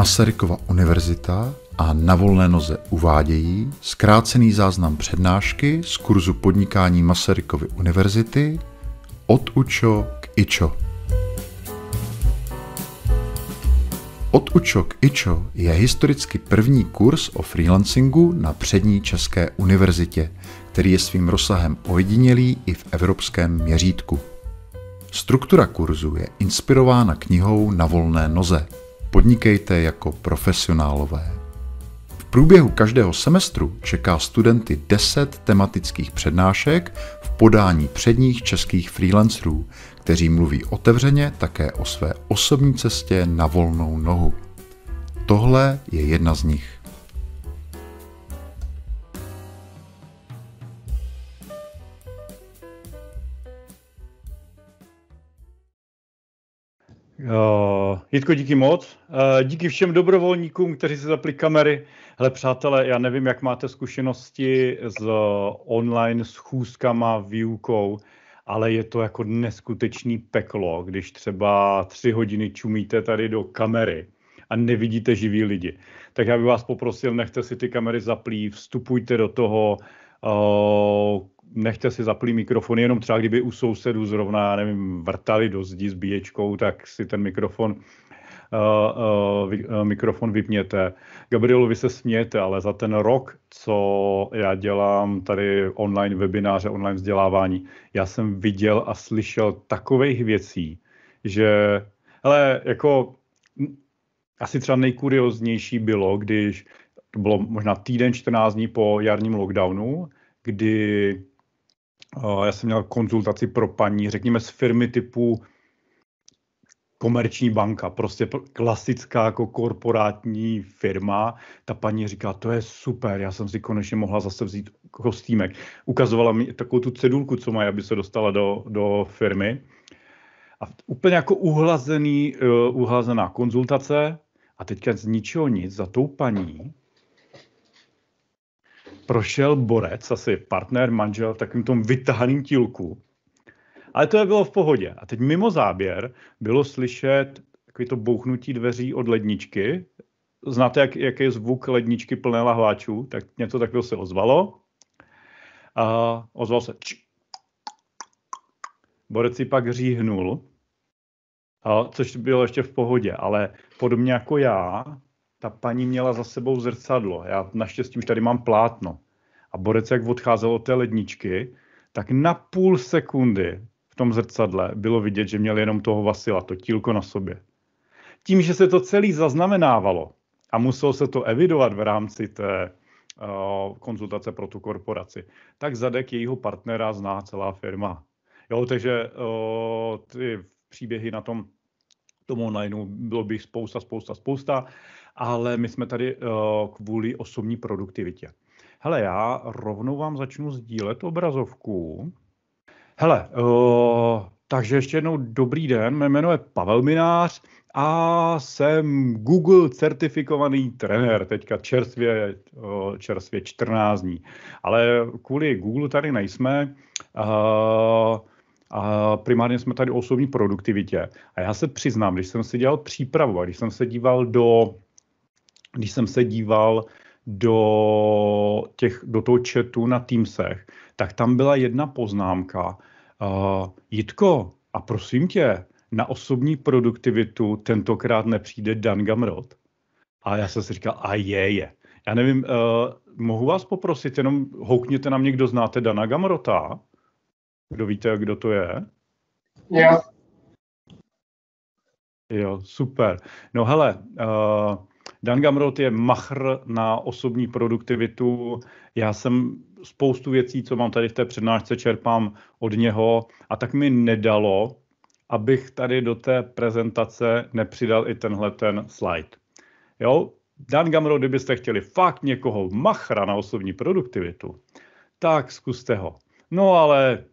Masarykova univerzita a na volné noze uvádějí zkrácený záznam přednášky z kurzu podnikání Masarykovy univerzity od UČO k IČO. Od UČO k IČO je historicky první kurz o freelancingu na přední České univerzitě, který je svým rozsahem ojedinělý i v evropském měřítku. Struktura kurzu je inspirována knihou Na volné noze – podnikejte jako profesionálové. V průběhu každého semestru čeká studenty 10 tematických přednášek v podání předních českých freelancerů, kteří mluví otevřeně také o své osobní cestě na volnou nohu. Tohle je jedna z nich. Uh, Jitko, díky moc. Uh, díky všem dobrovolníkům, kteří se zapli kamery. Hele, přátelé, já nevím, jak máte zkušenosti s uh, online schůzkama, výukou, ale je to jako neskutečný peklo, když třeba tři hodiny čumíte tady do kamery a nevidíte živý lidi. Tak já bych vás poprosil, nechte si ty kamery zaplý, vstupujte do toho, eh, nechte si zaplý mikrofon, jenom třeba kdyby u sousedů zrovna, nevím, vrtali do zdi s bíječkou, tak si ten mikrofon Uh, uh, vy, uh, mikrofon vypněte. Gabrielu, vy se smějete, ale za ten rok, co já dělám tady online webináře, online vzdělávání, já jsem viděl a slyšel takových věcí, že, hele, jako asi třeba nejkurioznější bylo, když to bylo možná týden, 14 dní po jarním lockdownu, kdy Eh, já jsem měl konzultaci pro paní, řekněme z firmy typu komerční banka, prostě klasická jako korporátní firma. Ta paní říká, to je super, já jsem si konečně mohla zase vzít kostýmek. Ukazovala mi takovou tu cedulku, co mají, aby se dostala do, do firmy. A úplně jako uhlazený, uh, uhlazená konzultace a teďka z ničeho nic za tou paní prošel borec, asi partner, manžel, v takovém tom vytáhaném tílku. Ale to je bylo v pohodě. A teď mimo záběr bylo slyšet takový to bouchnutí dveří od ledničky. Znáte, jak, jaký je zvuk ledničky plné lahváčů? Tak něco takového se ozvalo. A ozval se č. Borec si pak říhnul, a což bylo ještě v pohodě, ale podobně jako já, ta paní měla za sebou zrcadlo. Já naštěstí už tady mám plátno. A borec, jak odcházel od té ledničky, tak na půl sekundy v tom zrcadle bylo vidět, že měl jenom toho Vasila, to tílko na sobě. Tím, že se to celý zaznamenávalo a muselo se to evidovat v rámci té uh, konzultace pro tu korporaci, tak zadek jejího partnera zná celá firma. Jo, takže uh, ty příběhy na tom tomu online bylo by spousta, spousta, spousta ale my jsme tady eh, kvůli osobní produktivitě. Hele, já rovnou vám začnu sdílet obrazovku. Hele, eh, takže ještě jednou dobrý den, mé jméno je Pavel Minář a jsem Google certifikovaný trenér, teďka čerstvě, eh, čerstvě 14 dní. Ale kvůli Google tady nejsme, a primárně jsme tady o osobní produktivitě. A já se přiznám, když jsem si dělal přípravu a když jsem se díval do když jsem se díval do, těch, do toho chatu na Teamsech, tak tam byla jedna poznámka. Uh, Jitko, a prosím tě, na osobní produktivitu tentokrát nepřijde Dan Gamrot. A já jsem si říkal, a je, je. Já nevím, uh, mohu vás poprosit, jenom houkněte nám někdo, znáte Dana Gamrota? Kdo víte, kdo to je? Já. Jo, super. No hele, uh, Dan Gamrot je machr na osobní produktivitu. Já jsem spoustu věcí, co mám tady v té přednášce, čerpám od něho a tak mi nedalo, abych tady do té prezentace nepřidal i tenhle ten slide. Jo? Dan Gamrot, kdybyste chtěli fakt někoho machra na osobní produktivitu, tak zkuste ho. No ale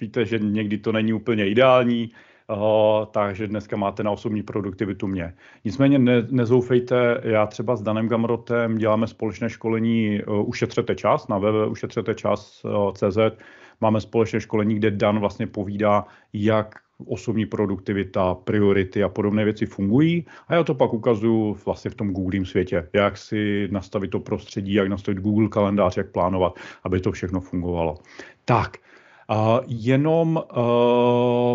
víte, že někdy to není úplně ideální, Eh, takže dneska máte na osobní produktivitu mě. Nicméně ne, nezoufejte, já třeba s Danem Gamrotem děláme společné školení eh, Ušetřete čas na www.ušetřetečas.cz. Eh, Máme společné školení, kde Dan vlastně povídá, jak osobní produktivita, priority a podobné věci fungují. A já to pak ukazuju vlastně v tom Google světě, jak si nastavit to prostředí, jak nastavit Google kalendář, jak plánovat, aby to všechno fungovalo. Tak, a jenom uh,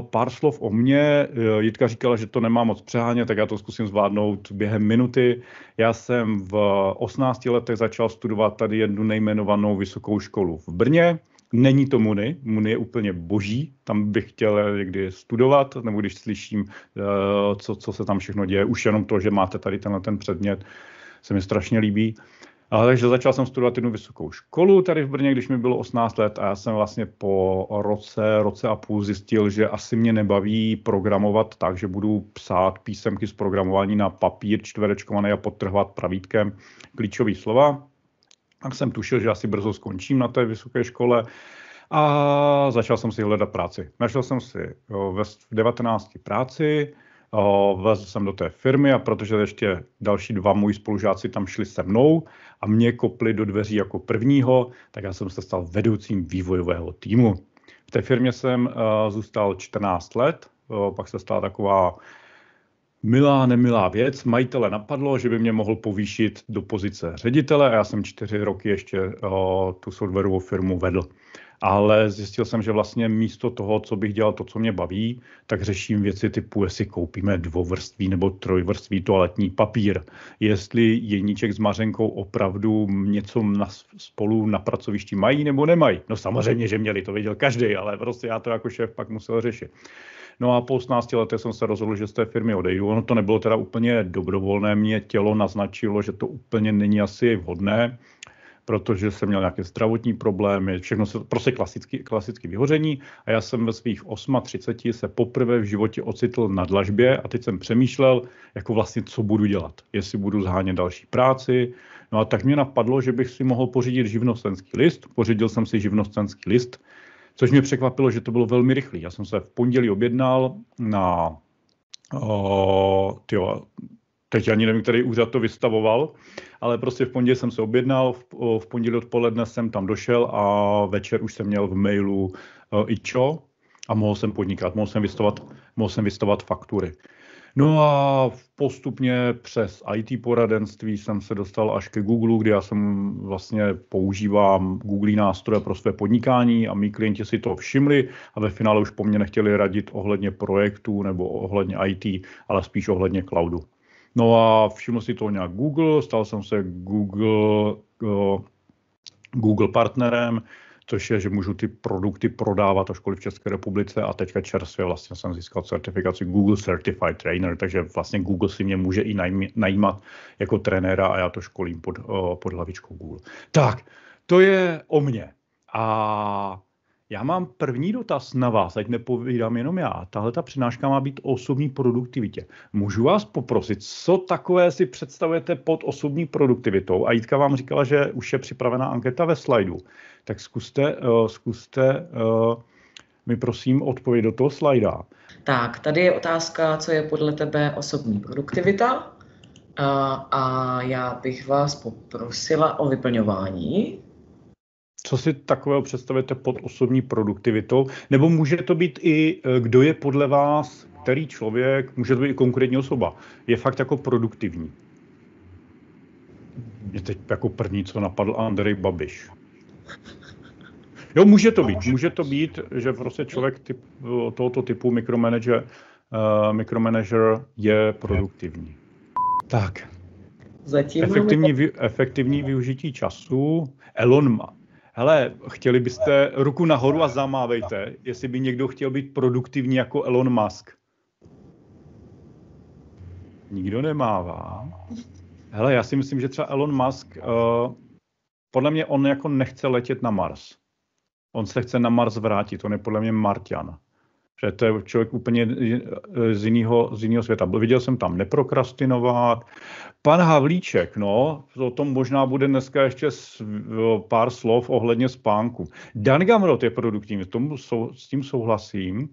pár slov o mně. Eh, Jitka říkala, že to nemá moc přehánět, tak já to zkusím zvládnout během minuty. Já jsem v 18 letech začal studovat tady jednu nejmenovanou vysokou školu v Brně. Není to Muny, Muny je úplně boží, tam bych chtěl někdy studovat, nebo když slyším, eh, co, co se tam všechno děje, už jenom to, že máte tady tenhle ten předmět, se mi strašně líbí. A takže začal jsem studovat jednu vysokou školu tady v Brně, když mi bylo 18 let a já jsem vlastně po roce, roce a půl zjistil, že asi mě nebaví programovat tak, že budu psát písemky z programování na papír čtverečkovaný a podtrhovat pravítkem klíčové slova. Tak jsem tušil, že asi brzo skončím na té vysoké škole a začal jsem si hledat práci. Našel jsem si v 19 práci, Vlezl jsem do té firmy a protože ještě další dva moji spolužáci tam šli se mnou a mě kopli do dveří jako prvního, tak já jsem se stal vedoucím vývojového týmu. V té firmě jsem eh, zůstal 14 let, pak se stala taková milá, nemilá věc. Majitele napadlo, že by mě mohl povýšit do pozice ředitele a já jsem čtyři roky ještě tu softwarovou firmu vedl ale zjistil jsem, že vlastně místo toho, co bych dělal to, co mě baví, tak řeším věci typu, jestli koupíme dvovrství nebo trojvrství toaletní papír, jestli jeníček s mařenkou opravdu něco na, spolu na pracovišti mají nebo nemají. No samozřejmě, že měli, to věděl každý, ale prostě já to jako šéf pak musel řešit. No a po 18 letech jsem se rozhodl, že z té firmy odejdu. Ono to nebylo teda úplně dobrovolné, mě tělo naznačilo, že to úplně není asi vhodné, protože jsem měl nějaké zdravotní problémy, všechno se, prostě klasický, klasický vyhoření a já jsem ve svých 38 se poprvé v životě ocitl na dlažbě a teď jsem přemýšlel, jako vlastně co budu dělat, jestli budu zhánět další práci, no a tak mě napadlo, že bych si mohl pořídit živnostenský list, pořídil jsem si živnostenský list, což mě překvapilo, že to bylo velmi rychlé. Já jsem se v pondělí objednal na o, tyjo, teď ani nevím, který úřad to vystavoval, ale prostě v pondělí jsem se objednal, v, v pondělí odpoledne jsem tam došel a večer už jsem měl v mailu uh, e, ičo a mohl jsem podnikat, mohl jsem vystavovat, mohl jsem vystavovat faktury. No a postupně přes IT poradenství jsem se dostal až ke Google, kde já jsem vlastně používám Google nástroje pro své podnikání a mý klienti si to všimli a ve finále už po mně nechtěli radit ohledně projektů nebo ohledně IT, ale spíš ohledně cloudu. No a všiml si to nějak Google, stal jsem se Google, Google partnerem, což je, že můžu ty produkty prodávat a v České republice a teďka čerstvě vlastně jsem získal certifikaci Google Certified Trainer, takže vlastně Google si mě může i najímat jako trenéra a já to školím pod, pod hlavičkou Google. Tak, to je o mně. A já mám první dotaz na vás, ať nepovídám jenom já. Tahle ta přednáška má být o osobní produktivitě. Můžu vás poprosit, co takové si představujete pod osobní produktivitou? A Jitka vám říkala, že už je připravená anketa ve slajdu. Tak zkuste, uh, zkuste uh, mi prosím odpověď do toho slajda. Tak, tady je otázka, co je podle tebe osobní produktivita. A, eh, a já bych vás poprosila o vyplňování co si takového představujete pod osobní produktivitou? Nebo může to být i, eh, kdo je podle vás, který člověk, může to být i konkrétní osoba, je fakt jako produktivní? Je teď jako první, co napadl Andrej Babiš. Jo, může to být. Může to být, že prostě člověk typ, tohoto typu mikromanager, uh, mikromanager je produktivní. Tak. Zatím efektivní, efektivní využití času. Elon, hele, chtěli byste ruku nahoru a zamávejte, jestli by někdo chtěl být produktivní jako Elon Musk. Nikdo nemává. Hele, já si myslím, že třeba Elon Musk, uh, podle mě on jako nechce letět na Mars. On se chce na Mars vrátit, on je podle mě Martian že to je člověk úplně z jiného, z jiného světa. Viděl jsem tam neprokrastinovat. Pan Havlíček, no, o tom možná bude dneska ještě s, pár slov ohledně spánku. Dan Gamrot je produktivní, tomu sou, s tím souhlasím.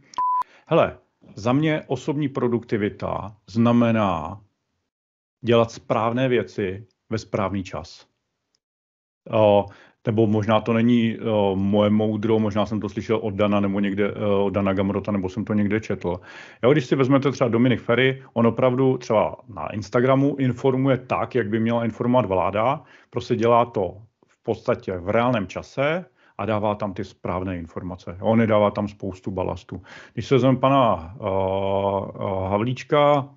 Hele, za mě osobní produktivita znamená dělat správné věci ve správný čas nebo možná to není uh, moje moudro, možná jsem to slyšel od Dana nebo někde uh, od Dana Gamrota, nebo jsem to někde četl. Jo, když si vezmete třeba Dominik Ferry, on opravdu třeba na Instagramu informuje tak, jak by měla informovat vláda, prostě dělá to v podstatě v reálném čase, a dává tam ty správné informace. On nedává tam spoustu balastu. Když se vezmeme pana uh, uh, Havlíčka,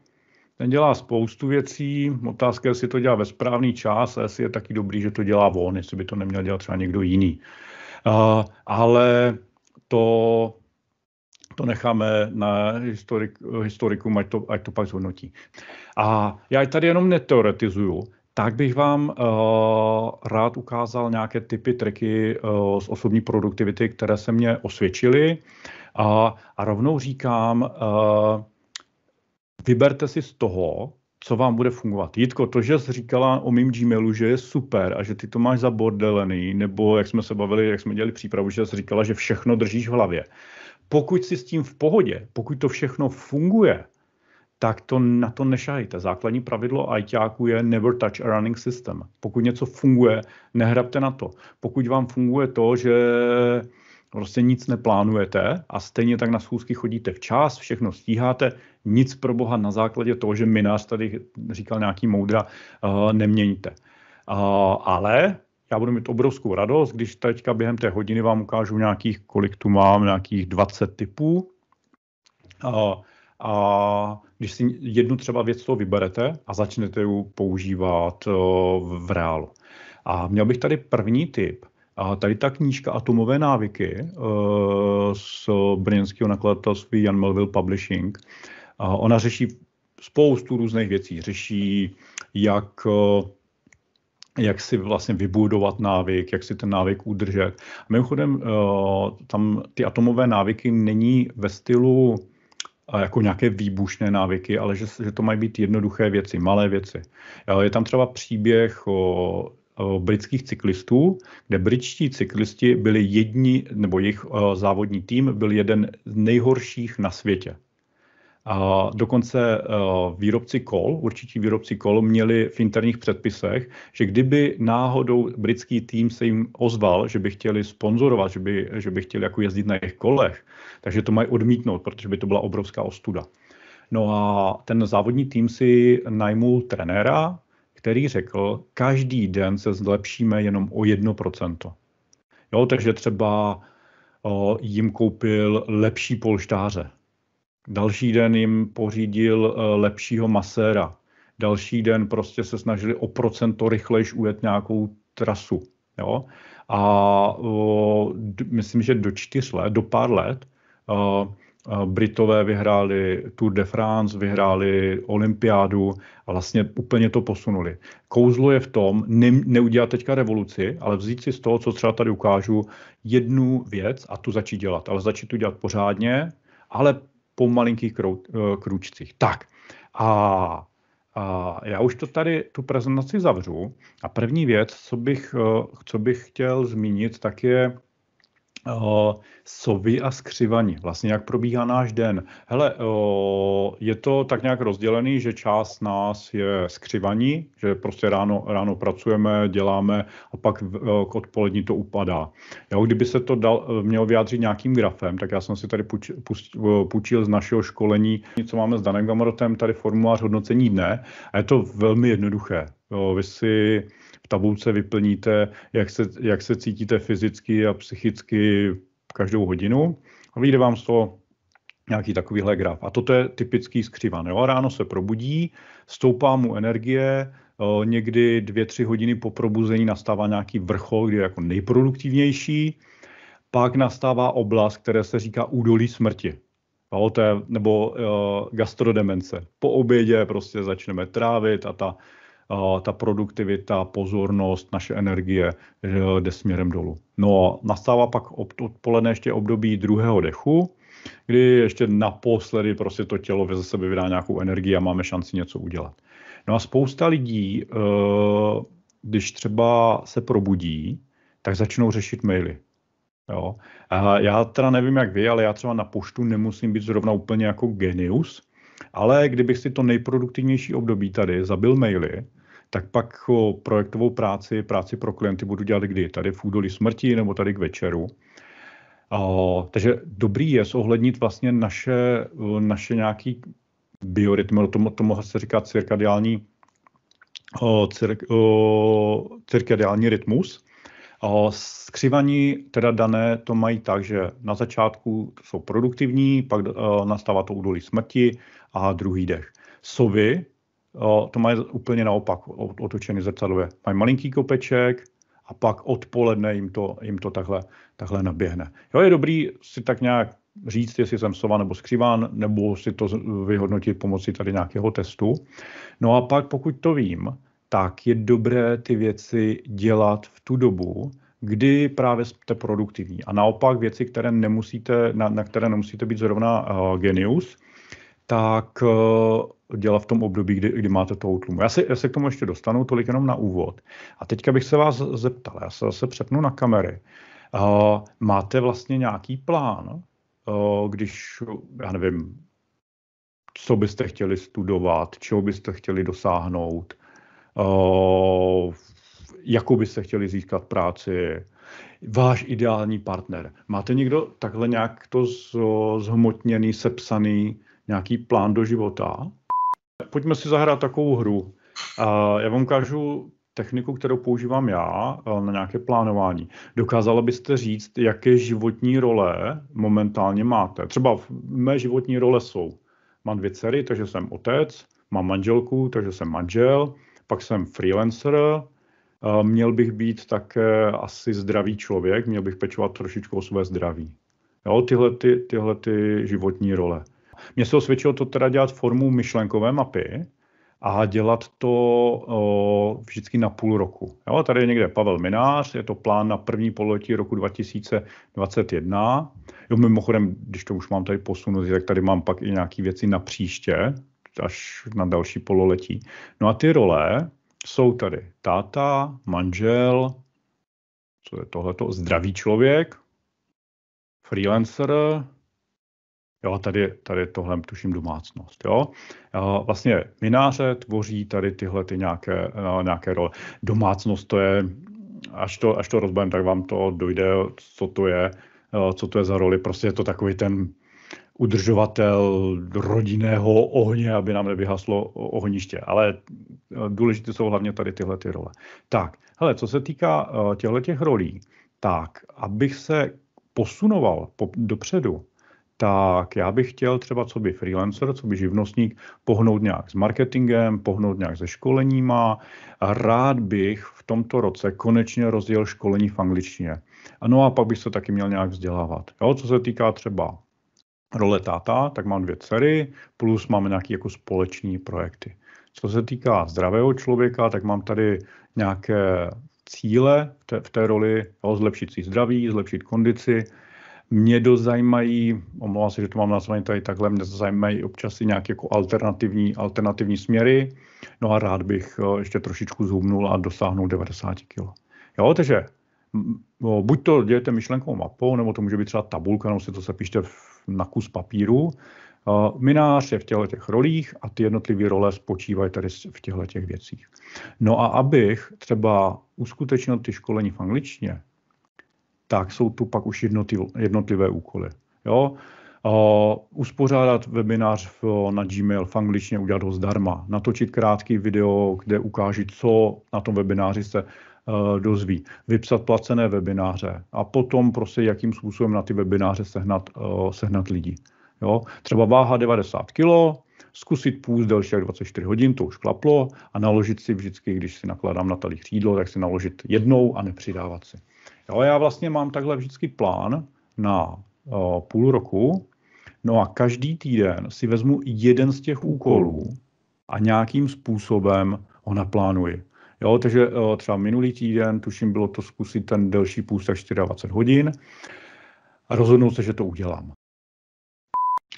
ten dělá spoustu věcí. Otázka je, jestli to dělá ve správný čas a jestli je taky dobrý, že to dělá on, jestli by to neměl dělat třeba někdo jiný. Uh, ale to, to necháme na historik, historiku, ať to, ať to pak zhodnotí. A já tady jenom neteoretizuju, tak bych vám uh, rád ukázal nějaké typy triky uh, z osobní produktivity, které se mě osvědčily. Uh, a rovnou říkám, uh, vyberte si z toho, co vám bude fungovat. Jitko, to, že jsi říkala o mým Gmailu, že je super a že ty to máš zabordelený, nebo jak jsme se bavili, jak jsme dělali přípravu, že jsi říkala, že všechno držíš v hlavě. Pokud jsi s tím v pohodě, pokud to všechno funguje, tak to na to nešahejte. Základní pravidlo ITáku je never touch a running system. Pokud něco funguje, nehrabte na to. Pokud vám funguje to, že prostě nic neplánujete a stejně tak na schůzky chodíte včas, všechno stíháte, nic pro boha na základě toho, že minář tady říkal nějaký moudra, eh, neměníte. Eh, ale já budu mít obrovskou radost, když teďka během té hodiny vám ukážu nějakých, kolik tu mám, nějakých 20 typů. A, eh, a když si jednu třeba věc to vyberete a začnete ji používat v reálu. A měl bych tady první typ. A tady ta knížka Atomové návyky z brněnského nakladatelství Jan Melville Publishing, Ona řeší spoustu různých věcí. Řeší, jak eh, jak si vlastně vybudovat návyk, jak si ten návyk udržet. A mimochodem, eh, tam ty atomové návyky není ve stylu eh, jako nějaké výbušné návyky, ale že, že to mají být jednoduché věci, malé věci. Je tam třeba příběh o, o britských cyklistů, kde britští cyklisti byli jedni, nebo jejich závodní tým byl jeden z nejhorších na světě. A dokonce eh, výrobci kol, určití výrobci kol, měli v interních předpisech, že kdyby náhodou britský tým se jim ozval, že by chtěli sponzorovat, že by, že by chtěli jako jezdit na jejich kolech, takže to mají odmítnout, protože by to byla obrovská ostuda. No a ten závodní tým si najmul trenéra, který řekl, každý den se zlepšíme jenom o 1%. Jo, takže třeba o, eh, jim koupil lepší polštáře, Další den jim pořídil eh, lepšího maséra. Další den prostě se snažili o procento rychlejš ujet nějakou trasu. Jo? A o, d- myslím, že do čtyř let, do pár let, o, eh, eh, Britové vyhráli Tour de France, vyhráli Olympiádu a vlastně úplně to posunuli. Kouzlo je v tom, ne, neudělat teďka revoluci, ale vzít si z toho, co třeba tady ukážu, jednu věc a tu začít dělat. Ale začít tu dělat pořádně, ale po malinkých kručcích. Eh, tak a, a já už to tady, tu prezentaci zavřu a první věc, co bych, eh, co bych chtěl zmínit, tak je sovy a skřivaní. Vlastně jak probíhá náš den. Hele, je to tak nějak rozdělený, že část nás je skřivaní, že prostě ráno, ráno pracujeme, děláme a pak k odpolední to upadá. Jo, kdyby se to dal, e, mělo vyjádřit nějakým grafem, tak já jsem si tady půjčil z našeho školení, co máme s Danem Gamrotem, tady formulář hodnocení dne a je to velmi jednoduché. Jo, vy si tabulce vyplníte, jak se, jak se cítíte fyzicky a psychicky každou hodinu a vyjde vám z toho nějaký takovýhle graf. A toto je typický skřivan. Jo? Ráno se probudí, stoupá mu energie, eh, někdy dvě, tři hodiny po probuzení nastává nějaký vrchol, kdy je jako nejproduktivnější, pak nastává oblast, které se říká údolí smrti. Jo, to je, nebo uh, gastrodemence. Po obědě prostě začneme trávit a ta ta produktivita, pozornost, naše energie jde směrem dolů. No a nastává pak odpoledne ještě období druhého dechu, kdy ještě naposledy prostě to tělo ze sebe vydá nějakou energii a máme šanci něco udělat. No a spousta lidí, eh, když třeba se probudí, tak začnou řešit maily. Jo. A já teda nevím, jak vy, ale já třeba na poštu nemusím být zrovna úplně jako genius, ale kdybych si to nejproduktivnější období tady zabil maily, tak pak projektovou práci, práci pro klienty budu dělat kdy? Tady v údolí smrti nebo tady k večeru? takže dobrý je zohlednit vlastně naše, naše nějaký biorytmy, tomu, tomu se říká cirkadiální, cir, cirkadiální rytmus. O, skřivaní teda dané to mají tak, že na začátku jsou produktivní, pak nastává to údolí smrti a druhý dech. Sovy to mají úplně naopak, otočený zrcadlově. Mají malinký kopeček a pak odpoledne jim to, jim to takhle, takhle naběhne. Jo, je dobrý si tak nějak říct, jestli jsem sova nebo skřiván, nebo si to vyhodnotit pomocí tady nějakého testu. No a pak, pokud to vím, tak je dobré ty věci dělat v tu dobu, kdy právě jste produktivní. A naopak věci, které nemusíte, na, na které nemusíte být zrovna uh, genius, tak uh, dělat v tom období, kdy, kdy máte to útlumu. Já se, já se k tomu ještě dostanu, tolik jenom na úvod. A teďka bych se vás zeptal, já se zase přepnu na kamery. Uh, máte vlastně nějaký plán, uh, když, já nevím, co byste chtěli studovat, čeho byste chtěli dosáhnout, uh, jakou byste chtěli získat práci, váš ideální partner. Máte někdo takhle nějak to zhmotněný, sepsaný, nějaký plán do života? Pojďme si zahrát takovou hru. Já vám ukážu techniku, kterou používám já eh, na nějaké plánování. Dokázala byste říct, jaké životní role momentálně máte? Třeba v mé životní role jsou, mám dvě dcery, takže jsem otec, mám manželku, takže jsem manžel, pak jsem freelancer, eh, měl bych být také asi zdravý člověk, měl bych pečovat trošičku o své zdraví. Jo, tyhle, ty, tyhle ty životní role. Mně se osvědčilo to teda dělat formou myšlenkové mapy a dělat to o, vždycky na půl roku. Jo, tady je někde Pavel Minář, je to plán na první pololetí roku 2021. Jo, mimochodem, když to už mám tady posunout, tak tady mám pak i nějaké věci na příště, až na další pololetí. No a ty role jsou tady táta, manžel, co je tohleto, zdravý člověk, freelancer, Jo, tady, tady tohle tuším domácnost. Jo. Vlastně mináře tvoří tady tyhle ty nějaké, nějaké role. Domácnost to je, až to, až to rozbavím, tak vám to dojde, co to je, co to je za roli. Prostě je to takový ten udržovatel rodinného ohně, aby nám nevyhaslo ohniště. Ale důležité jsou hlavně tady tyhle ty role. Tak, hele, co se týká těchto těch rolí, tak, abych se posunoval po, dopředu, tak já bych chtěl třeba co by freelancer, co by živnostník, pohnout nějak s marketingem, pohnout nějak se školeníma. Rád bych v tomto roce konečně rozjel školení v angličtině. No a pak bych se taky měl nějak vzdělávat. Jo, co se týká třeba role táta, tak mám dvě dcery, plus máme nějaké jako společní projekty. Co se týká zdravého člověka, tak mám tady nějaké cíle v té, v té roli, jo, zlepšit si zdraví, zlepšit kondici, mě dozajímají, omlouvám se, že to mám nazvané tady takhle, mě zajímají občas i nějaké jako alternativní, alternativní směry, no a rád bych eh, ještě trošičku zhubnul a dosáhnul 90 kg. Jo, takže no, buď to dělejte myšlenkou mapou, nebo to může být třeba tabulka, nebo si to zapíšte na kus papíru. Eh, minář je v těchto těch rolích a ty jednotlivé role spočívají tady v těchto těch věcích. No a abych třeba uskutečnil ty školení v angličtině, tak jsou tu pak už jednotlivé úkoly. Jo? Uh, uspořádat webinář v, na Gmail v angličtině, udělat ho zdarma, natočit krátký video, kde ukáží, co na tom webináři se uh, dozví, vypsat placené webináře a potom prostě jakým způsobem na ty webináře sehnat, uh, sehnat lidi. Jo? Třeba váha 90 kg, zkusit půst delší jak 24 hodin, to už klaplo, a naložit si vždycky, když si nakládám na talíř jídlo, tak si naložit jednou a nepřidávat si. Jo, já vlastně mám takhle vždycky plán na o, půl roku, no a každý týden si vezmu jeden z těch úkolů a nějakým způsobem ho naplánuji. Jo, takže o, třeba minulý týden, tuším, bylo to zkusit ten delší tak 24 hodin a rozhodnout se, že to udělám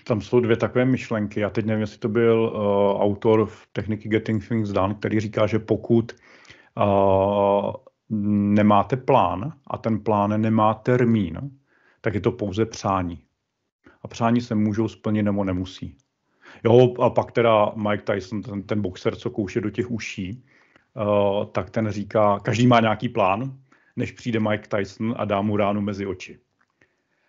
tam jsou dvě takové myšlenky. Já teď nevím, jestli to byl uh, autor v techniky Getting Things Done, který říká, že pokud uh, nemáte plán a ten plán nemá termín, tak je to pouze přání. A přání se můžou splnit nebo nemusí. Jo, a pak teda Mike Tyson, ten, ten boxer, co kouše do těch uší, uh, tak ten říká, každý má nějaký plán, než přijde Mike Tyson a dá mu ránu mezi oči.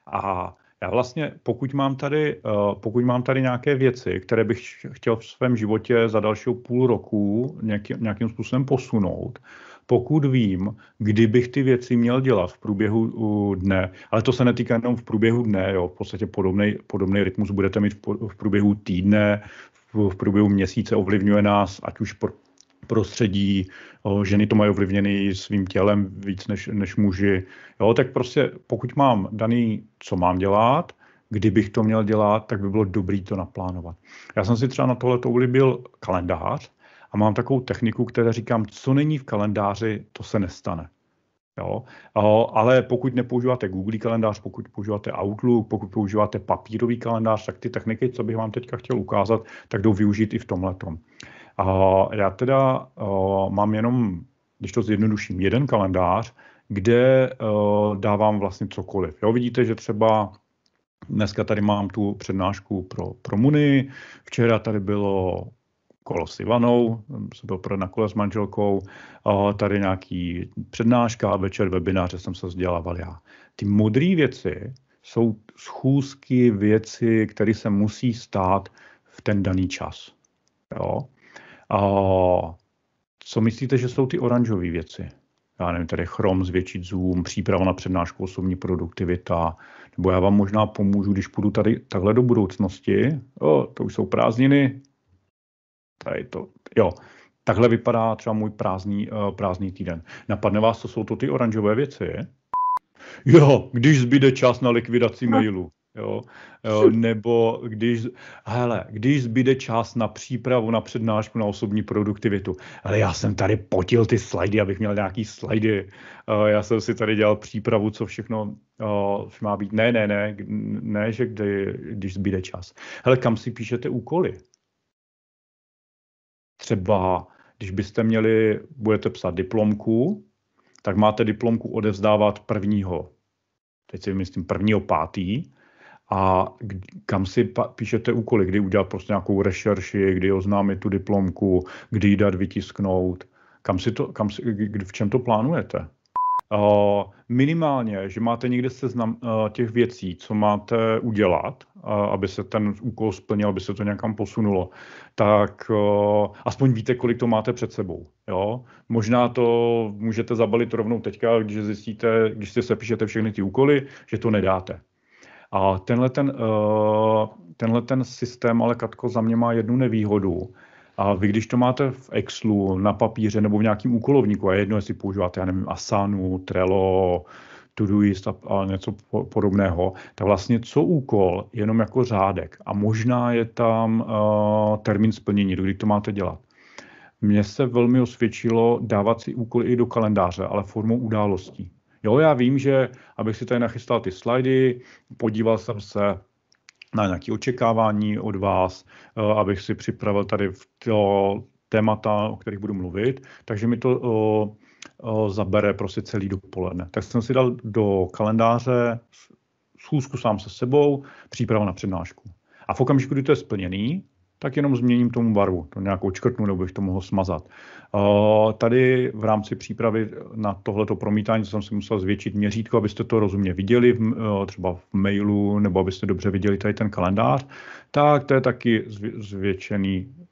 A já vlastně, pokud mám tady, eh, pokud mám tady nějaké věci, které bych chtěl v svém životě za dalšího půl roku nějaký, nějakým způsobem posunout, pokud vím, kdybych ty věci měl dělat v průběhu dne, ale to se netýká jenom v průběhu dne, jo, v podstatě podobný rytmus budete mít v, v průběhu týdne, v, průběhu měsíce ovlivňuje nás, ať už pro, prostředí, ženy to mají ovlivněný svým tělem víc než, než muži. Jo, tak prostě pokud mám daný, co mám dělat, kdybych to měl dělat, tak by bylo dobrý to naplánovat. Já jsem si třeba na tohle to ulibil kalendář, a mám takovou techniku, které říkám, co není v kalendáři, to se nestane. Jo? Ale pokud nepoužíváte Google kalendář, pokud používáte Outlook, pokud používáte papírový kalendář, tak ty techniky, co bych vám teďka chtěl ukázat, tak jdou využít i v tomhle. Já teda mám jenom, když to zjednoduším, jeden kalendář, kde dávám vlastně cokoliv. Jo? Vidíte, že třeba Dneska tady mám tu přednášku pro, pro Muny, včera tady bylo kolo s Ivanou, jsem byl pro na kole s manželkou, tady nějaký přednáška a večer webináře jsem se vzdělával já. Ty modré věci jsou schůzky, věci, které se musí stát v ten daný čas. Jo? A co myslíte, že jsou ty oranžové věci? Já nevím, tady chrom, zvětšit zoom, příprava na přednášku, osobní produktivita, nebo já vám možná pomůžu, když půjdu tady takhle do budoucnosti, o, to už jsou prázdniny, tady to, jo, takhle vypadá třeba můj prázdný, uh, prázdný týden. Napadne vás, co jsou to ty oranžové věci? Jo, když zbyde čas na likvidaci mailu. Jo, jo, nebo když, hele, když zbyde čas na přípravu, na přednášku, na osobní produktivitu. Ale já jsem tady potil ty slajdy, abych měl nějaký slajdy. Eh, já jsem si tady dělal přípravu, co všechno co eh, má být. Ne, ne, ne, ne, že kdy, když zbyde čas. Hele, kam si píšete úkoly? třeba, když byste měli, budete psát diplomku, tak máte diplomku odevzdávat prvního, teď si myslím prvního pátý, a kam si píšete úkoly, kdy udělat prostě nějakou rešerši, kdy oznámit tu diplomku, kdy ji dát vytisknout, kam si to, kam si, v čem to plánujete? Eh, minimálně, že máte někde seznam eh, těch věcí, co máte udělat, eh, aby se ten úkol splnil, aby se to někam posunulo, tak aspoň víte, kolik to máte před sebou. Jo? Možná to můžete zabalit rovnou teďka, když zjistíte, když si sepíšete všechny ty úkoly, že to nedáte. A tenhle ten, tenhle ten systém, ale Katko, za mě má jednu nevýhodu, a vy, když to máte v Excelu, na papíře nebo v nějakém úkolovníku, a jedno, jestli používáte, já nevím, Asanu, Trello, Todoist a, něco podobného, tak vlastně co úkol, jenom jako řádek. A možná je tam uh, termín splnění, kdy to máte dělat. Mně se velmi osvědčilo dávat si úkoly i do kalendáře, ale formou událostí. Jo, já vím, že abych si tady nachystal ty slajdy, podíval jsem se na nějaké očekávání od vás, eh, abych si připravil tady v to témata, o kterých budu mluvit, takže mi to o, eh, o, eh, zabere prostě celý dopoledne. Tak jsem si dal do kalendáře schůzku sám se sebou, přípravu na přednášku. A v okamžiku, kdy to je splněný, tak jenom změním tomu barvu, to nějakou očkrtnu, nebo bych to mohl smazat. Eh, tady v rámci přípravy na tohleto promítání jsem si musel zvětšit měřítko, abyste to rozumně viděli, eh, třeba v mailu, nebo abyste dobře viděli tady ten kalendář, tak to je taky zvětšený, eh,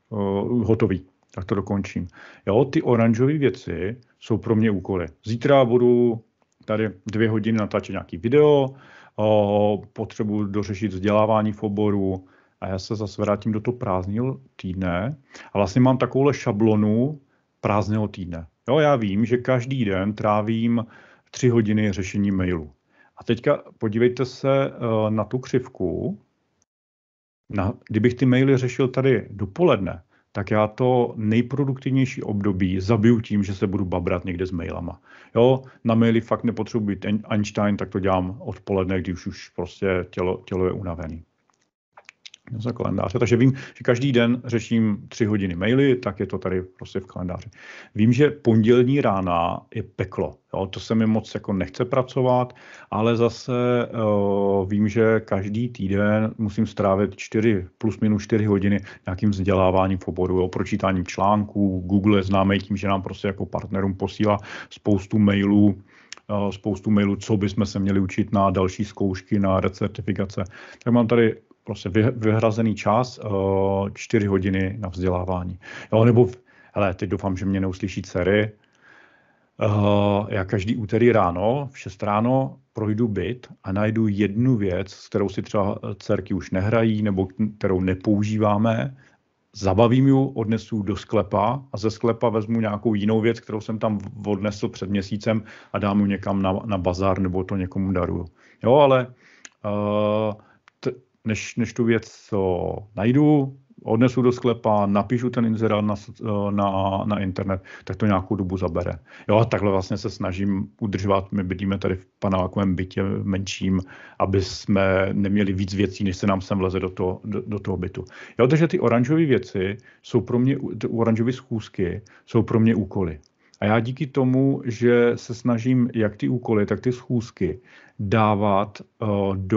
hotový. Tak to dokončím. Jo, ty oranžové věci jsou pro mě úkoly. Zítra budu tady dvě hodiny natáčet nějaký video, potřebuji dořešit vzdělávání v oboru, a já se zase vrátím do toho prázdného týdne a vlastně mám takovouhle šablonu prázdného týdne. Jo, já vím, že každý den trávím tři hodiny řešení mailu. A teďka podívejte se eh, na tu křivku. Na, kdybych ty maily řešil tady dopoledne, tak já to nejproduktivnější období zabiju tím, že se budu babrat někde s mailama. Jo, na maily fakt nepotřebuji být Einstein, tak to dělám odpoledne, když už prostě tělo, tělo je unavený za kalendáře. Takže vím, že každý den řeším tři hodiny maily, tak je to tady prostě v kalendáři. Vím, že pondělní rána je peklo. Jo, to se mi moc jako nechce pracovat, ale zase uh, vím, že každý týden musím strávit 4 plus minus 4 hodiny nějakým vzděláváním v oboru, jo, pročítáním článků. Google je známý tím, že nám prostě jako partnerům posílá spoustu mailů, eh, spoustu mailů, co bychom se měli učit na další zkoušky, na recertifikace. Tak mám tady prostě vyhrazený čas, eh, čtyři hodiny na vzdělávání. Jo, nebo, hele, teď doufám, že mě neuslyší dcery, eh, já každý úterý ráno, v 6 ráno, projdu byt a najdu jednu věc, s kterou si třeba eh, dcerky už nehrají nebo kterou nepoužíváme, zabavím ji, odnesu do sklepa a ze sklepa vezmu nějakou jinou věc, kterou jsem tam odnesl před měsícem a dám ji někam na, na bazar nebo to někomu daruju. Jo, ale uh, než, než tu věc co najdu, odnesu do sklepa, napíšu ten inzerát na, eh, na, na internet, tak to nějakou dobu zabere. Jo, a takhle vlastně se snažím udržovat, my bydlíme tady v panelákovém bytě menším, aby jsme neměli víc věcí, než se nám sem vleze do to do, do toho bytu. Jo, takže ty oranžové věci jsou pro mě, oranžové schůzky jsou pro mě úkoly. A já díky tomu, že se snažím jak ty úkoly, tak ty schůzky dávat uh, do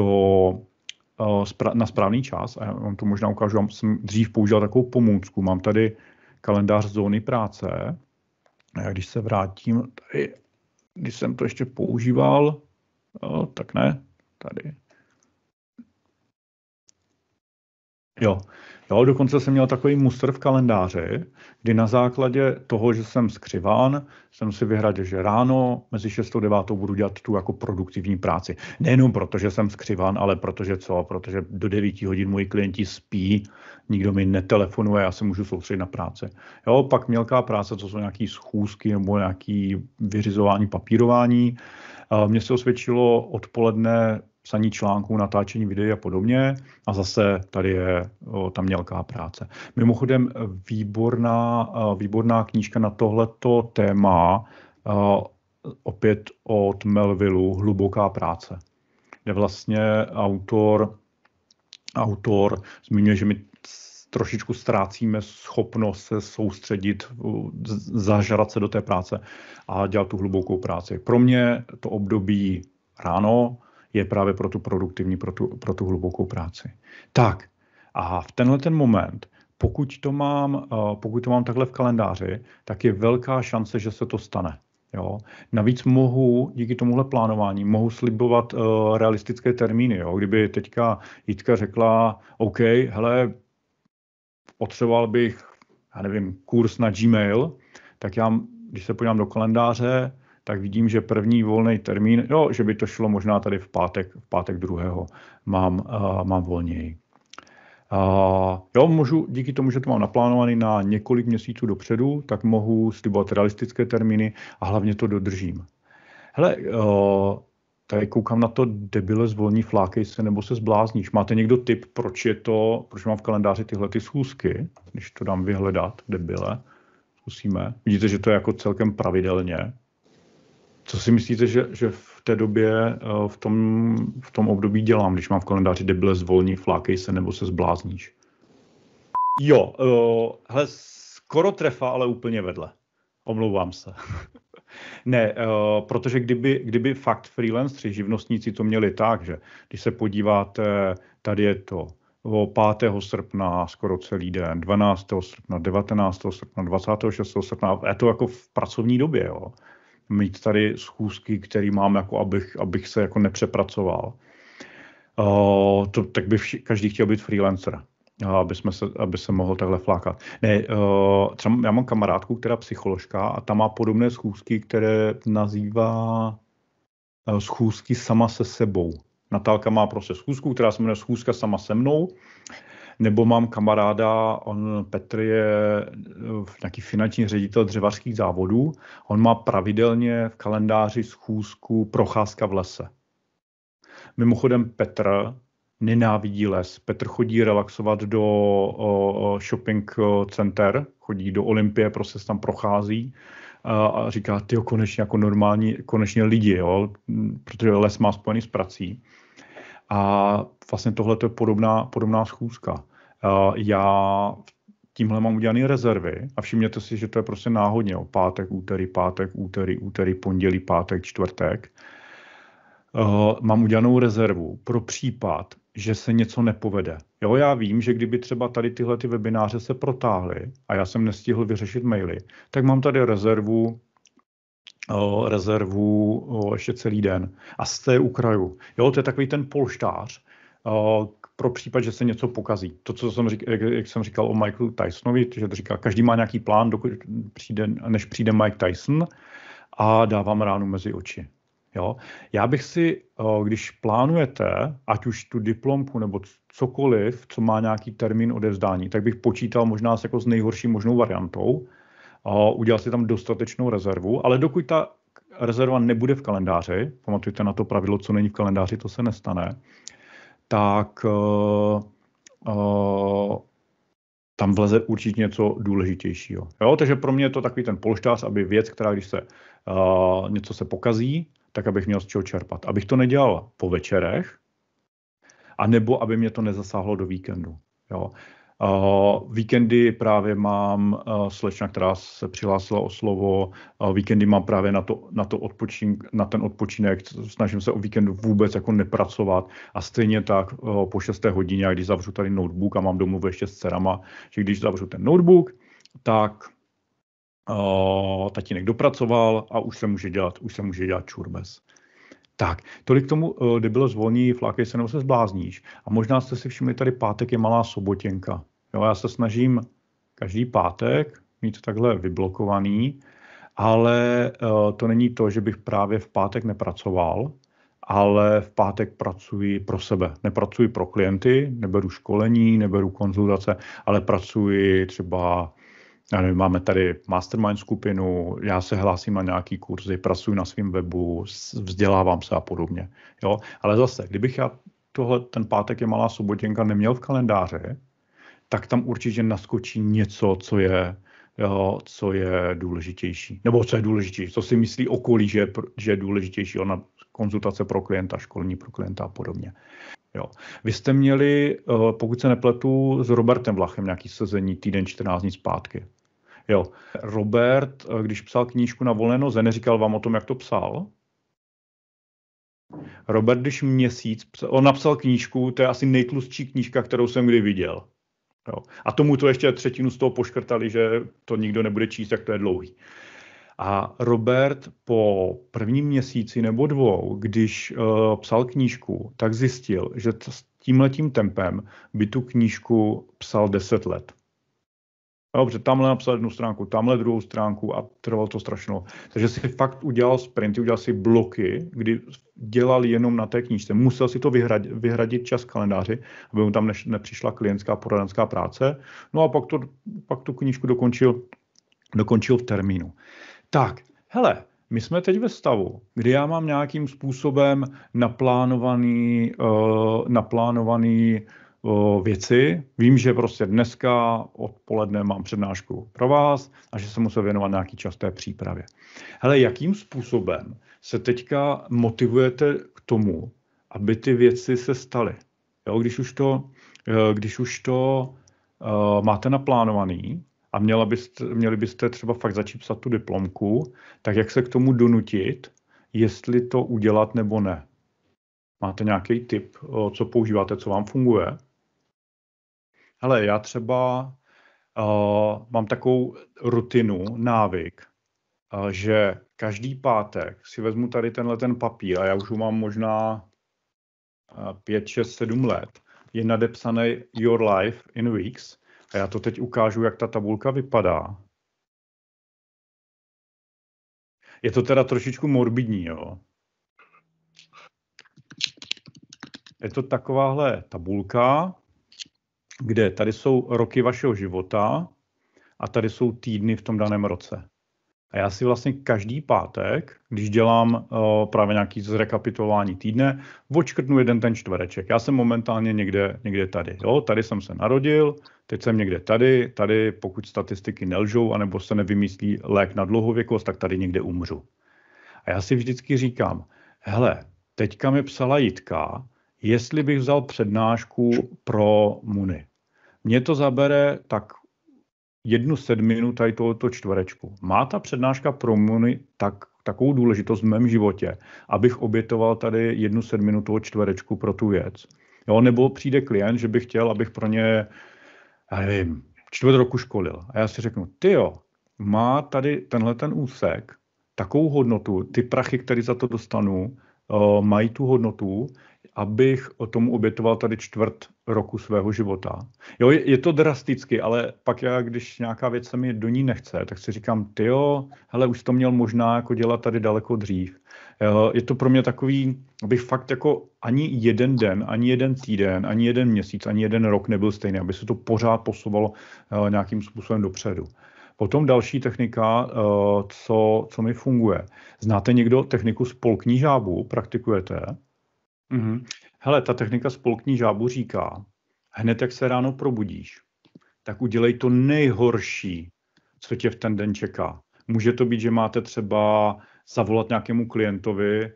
Eh, na správný čas. A já vám to možná ukážu, já jsem dřív použil takovou pomůcku. Mám tady kalendář zóny práce. A já když se vrátím, tady, když jsem to ještě používal, jo, tak ne, tady. Jo, Jo, dokonce jsem měl takový mustr v kalendáři, kdy na základě toho, že jsem skřiván, jsem si vyhradil, že ráno mezi 6 a 9 budu dělat tu jako produktivní práci. Nejenom proto, že jsem skřiván, ale protože co? Protože do 9 hodin moji klienti spí, nikdo mi netelefonuje, já se můžu soustředit na práci. Jo, pak mělká práce, co jsou nějaké schůzky nebo nějaký vyřizování papírování. Mně se osvědčilo odpoledne psaní článků, natáčení videí a podobně. A zase tady je o, tam nějaká práce. Mimochodem, výborná, výborná knížka na tohleto téma, opět od Melvillu, Hluboká práce, kde vlastně autor, autor zmiňuje, že my trošičku ztrácíme schopnost se soustředit, zažrat se do té práce a dělat tu hlubokou práci. Pro mě to období ráno, je právě pro tu produktivní, pro tu, pro tu hlubokou práci. Tak a v tenhle ten moment, pokud to, mám, eh, pokud to mám takhle v kalendáři, tak je velká šance, že se to stane. Jo. Navíc mohu, díky tomuhle plánování, mohu slibovat uh, realistické termíny. Jo. Kdyby teďka Jitka řekla, OK, hele, potřeboval bych, já nevím, kurz na Gmail, tak já, když se podívám do kalendáře, tak vidím, že první volný termín, jo, že by to šlo možná tady v pátek, v pátek druhého mám, uh, mám volněji. Uh, jo, můžu, díky tomu, že to mám naplánovaný na několik měsíců dopředu, tak mohu slibovat realistické termíny a hlavně to dodržím. Hele, uh, tady koukám na to, debile zvolní flákej se nebo se zblázníš. Máte někdo tip, proč je to, proč mám v kalendáři tyhle ty schůzky, když to dám vyhledat, debile, zkusíme. Vidíte, že to je jako celkem pravidelně. Co si myslíte, že, že v té době, eh, v tom, v tom období dělám, když mám v kalendáři debile zvolní, flákej se nebo se zblázníš? Jo, uh, hele, skoro trefa, ale úplně vedle. Omlouvám se. ne, uh, protože kdyby, kdyby fakt freelancři, živnostníci to měli tak, že když se podíváte, tady je to 5. srpna skoro celý den, 12. srpna, 19. srpna, 26. srpna, je to jako v pracovní době, jo mít tady schůzky, které mám, jako abych, abych se jako nepřepracoval. Uh, to, tak by vši, každý chtěl být freelancer, aby, jsme se, aby se mohl takhle flákat. Ne, uh, třeba já mám kamarádku, která je psycholožka a ta má podobné schůzky, které nazývá uh, schůzky sama se sebou. Natálka má prostě schůzku, která se jmenuje schůzka sama se mnou nebo mám kamaráda, on Petr je eh, nějaký finanční ředitel dřevařských závodů, on má pravidelně v kalendáři schůzku procházka v lese. Mimochodem Petr nenávidí les. Petr chodí relaxovat do shopping center, chodí do Olympie, prostě se tam prochází a, a říká, ty konečně jako normální, konečně lidi, jo, protože les má spojený s prací. A vlastně tohle je podobná, podobná schůzka. Eh, já tímhle mám udělané rezervy a všimněte si, že to je prostě náhodně o pátek, úterý, pátek, úterý, úterý, pondělí, pátek, čtvrtek. Eh, mám udělanou rezervu pro případ, že se něco nepovede. Jo, já vím, že kdyby třeba tady tyhle ty webináře se protáhly a já jsem nestihl vyřešit maily, tak mám tady rezervu rezervu ještě celý den. A z té ukraju. Jo, to je takový ten polštář pro případ, že se něco pokazí. To, co jsem říkal, jak jsem říkal o Michaelu Tysonovi, že to říká, každý má nějaký plán, dokud přijde, než přijde Mike Tyson a dávám ránu mezi oči. Jo? Já bych si, když plánujete, ať už tu diplomku nebo cokoliv, co má nějaký termín odevzdání, tak bych počítal možná s, jako s nejhorší možnou variantou, a si tam dostatečnou rezervu, ale dokud ta rezerva nebude v kalendáři, pamatujte na to pravidlo, co není v kalendáři, to se nestane, tak uh, uh, tam vleze určitě něco důležitějšího. Jo, takže pro mě je to takový ten polštář, aby věc, která když se uh, něco se pokazí, tak abych měl z čeho čerpat. Abych to nedělal po večerech, anebo aby mě to nezasáhlo do víkendu. Jo. Uh, víkendy právě mám uh, slečna, která se přihlásila o slovo. Uh, víkendy mám právě na, to, na, to odpočín, na ten odpočinek. Snažím se o víkendu vůbec jako nepracovat. A stejně tak uh, po 6. hodině, když zavřu tady notebook a mám domů ještě s dcerama, že když zavřu ten notebook, tak tatínek dopracoval a už se může dělat, už se může dělat čurbes. Tak, tolik k tomu, kdy e, bylo zvolní, flákej se nebo se zblázníš. A možná jste si všimli, tady pátek je malá sobotěnka. Jo, já se snažím každý pátek mít takhle vyblokovaný, ale eh, to není to, že bych právě v pátek nepracoval, ale v pátek pracuji pro sebe. Nepracuji pro klienty, neberu školení, neberu konzultace, ale pracuji třeba já nevím, máme tady mastermind skupinu, já se hlásím na nějaký kurzy, pracuji na svém webu, vzdělávám se a podobně. Jo? Ale zase, kdybych já tohle, ten pátek je malá sobotěnka, neměl v kalendáři, tak tam určitě naskočí něco, co je, jo, co je důležitější. Nebo co je důležitější, co si myslí okolí, že, že je důležitější. Ona konzultace pro klienta, školní pro klienta a podobně. Jo. Vy jste měli, eh, pokud se nepletu, s Robertem Vlachem nějaký sezení týden 14 dní zpátky. Jo. Robert, eh, když psal knížku na volné noze, neříkal vám o tom, jak to psal? Robert, když měsíc, psal, on napsal knížku, to je asi nejtlustší knížka, kterou jsem kdy viděl. Jo. A tomu to ještě třetinu z toho poškrtali, že to nikdo nebude číst, jak to je dlouhý. A Robert po prvním měsíci nebo dvou, když uh, psal knížku, tak zjistil, že s tímhletím tempem by tu knížku psal deset let. Dobře, tamhle napsal jednu stránku, tamhle druhou stránku a trvalo to strašno. Takže si fakt udělal sprinty, udělal si bloky, kdy dělal jenom na té knížce. Musel si to vyhradit, vyhradit čas kalendáři, aby mu tam ne nepřišla klientská poradenská práce. No a pak, to, pak tu knížku dokončil, dokončil v termínu. Tak, hele, my jsme teď ve stavu, kdy já mám nějakým způsobem naplánovaný, uh, naplánovaný věci. Vím, že prostě dneska odpoledne mám přednášku pro vás a že se musel věnovat nějaký čas té přípravě. Hele, jakým způsobem se teďka motivujete k tomu, aby ty věci se staly? Jo, když už to, eh, když už to uh, máte naplánovaný a měla byste, měli byste třeba fakt začít psat tu diplomku, tak jak se k tomu donutit, jestli to udělat nebo ne? Máte nějaký tip, co používáte, co vám funguje? Hele, já třeba uh, mám takovou rutinu, návyk, uh, že každý pátek si vezmu tady tenhle ten papír a já už ho mám možná uh, 5, 6, 7 let. Je nadepsaný Your Life in Weeks a já to teď ukážu, jak ta tabulka vypadá. Je to teda trošičku morbidní, jo. Je to takováhle tabulka, kde tady jsou roky vašeho života a tady jsou týdny v tom daném roce. A já si vlastně každý pátek, když dělám uh, právě nějaký zrekapitulování týdne, odškrtnu jeden ten čtvereček. Já jsem momentálně někde, někde tady. Jo? Tady jsem se narodil, teď jsem někde tady, tady pokud statistiky nelžou, anebo se nevymyslí lék na dlouhověkost, tak tady někde umřu. A já si vždycky říkám, hele, teďka mi psala Jitka, jestli bych vzal přednášku pro Muny. Mně to zabere tak jednu sedminu tady tohoto čtverečku. Má ta přednáška pro mě tak, takovou důležitost v mém životě, abych obětoval tady jednu sedminu toho čtverečku pro tu věc? Jo, nebo přijde klient, že bych chtěl, abych pro ně, já nevím, čtvrt roku školil. A já si řeknu, ty jo, má tady tenhle ten úsek takovou hodnotu, ty prachy, které za to dostanu, eh, mají tu hodnotu, abych tomu obětoval tady čtvrt roku svého života. Jo, je, je to drasticky, ale pak já, když nějaká věc se mi do ní nechce, tak si říkám, ty jo, hele, už to měl možná jako dělat tady daleko dřív. Jo, je to pro mě takový, abych fakt jako ani jeden den, ani jeden týden, ani jeden měsíc, ani jeden rok nebyl stejný, aby se to pořád posouvalo jo, eh, nějakým způsobem dopředu. Potom další technika, eh, co, co mi funguje. Znáte někdo techniku spolkní žábu, praktikujete? Mm-hmm. Hele, ta technika spolkní žábu říká, hned jak se ráno probudíš, tak udělej to nejhorší, co tě v ten den čeká. Může to být, že máte třeba zavolat nějakému klientovi, eh,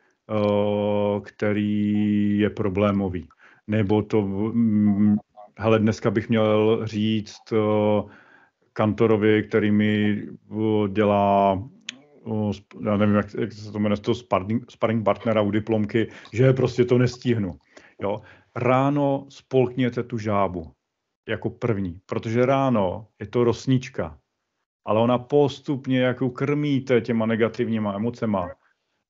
který je problémový. Nebo to, mm, hele, dneska bych měl říct, eh, kantorovi, který mi eh, dělá já nevím, jak, jak se to jmenuje, toho sparring, sparring partnera u diplomky, že prostě to nestihnu. Jo? Ráno spolkněte tu žábu jako první, protože ráno je to rosnička, ale ona postupně, jak ju krmíte těma negativníma emocema,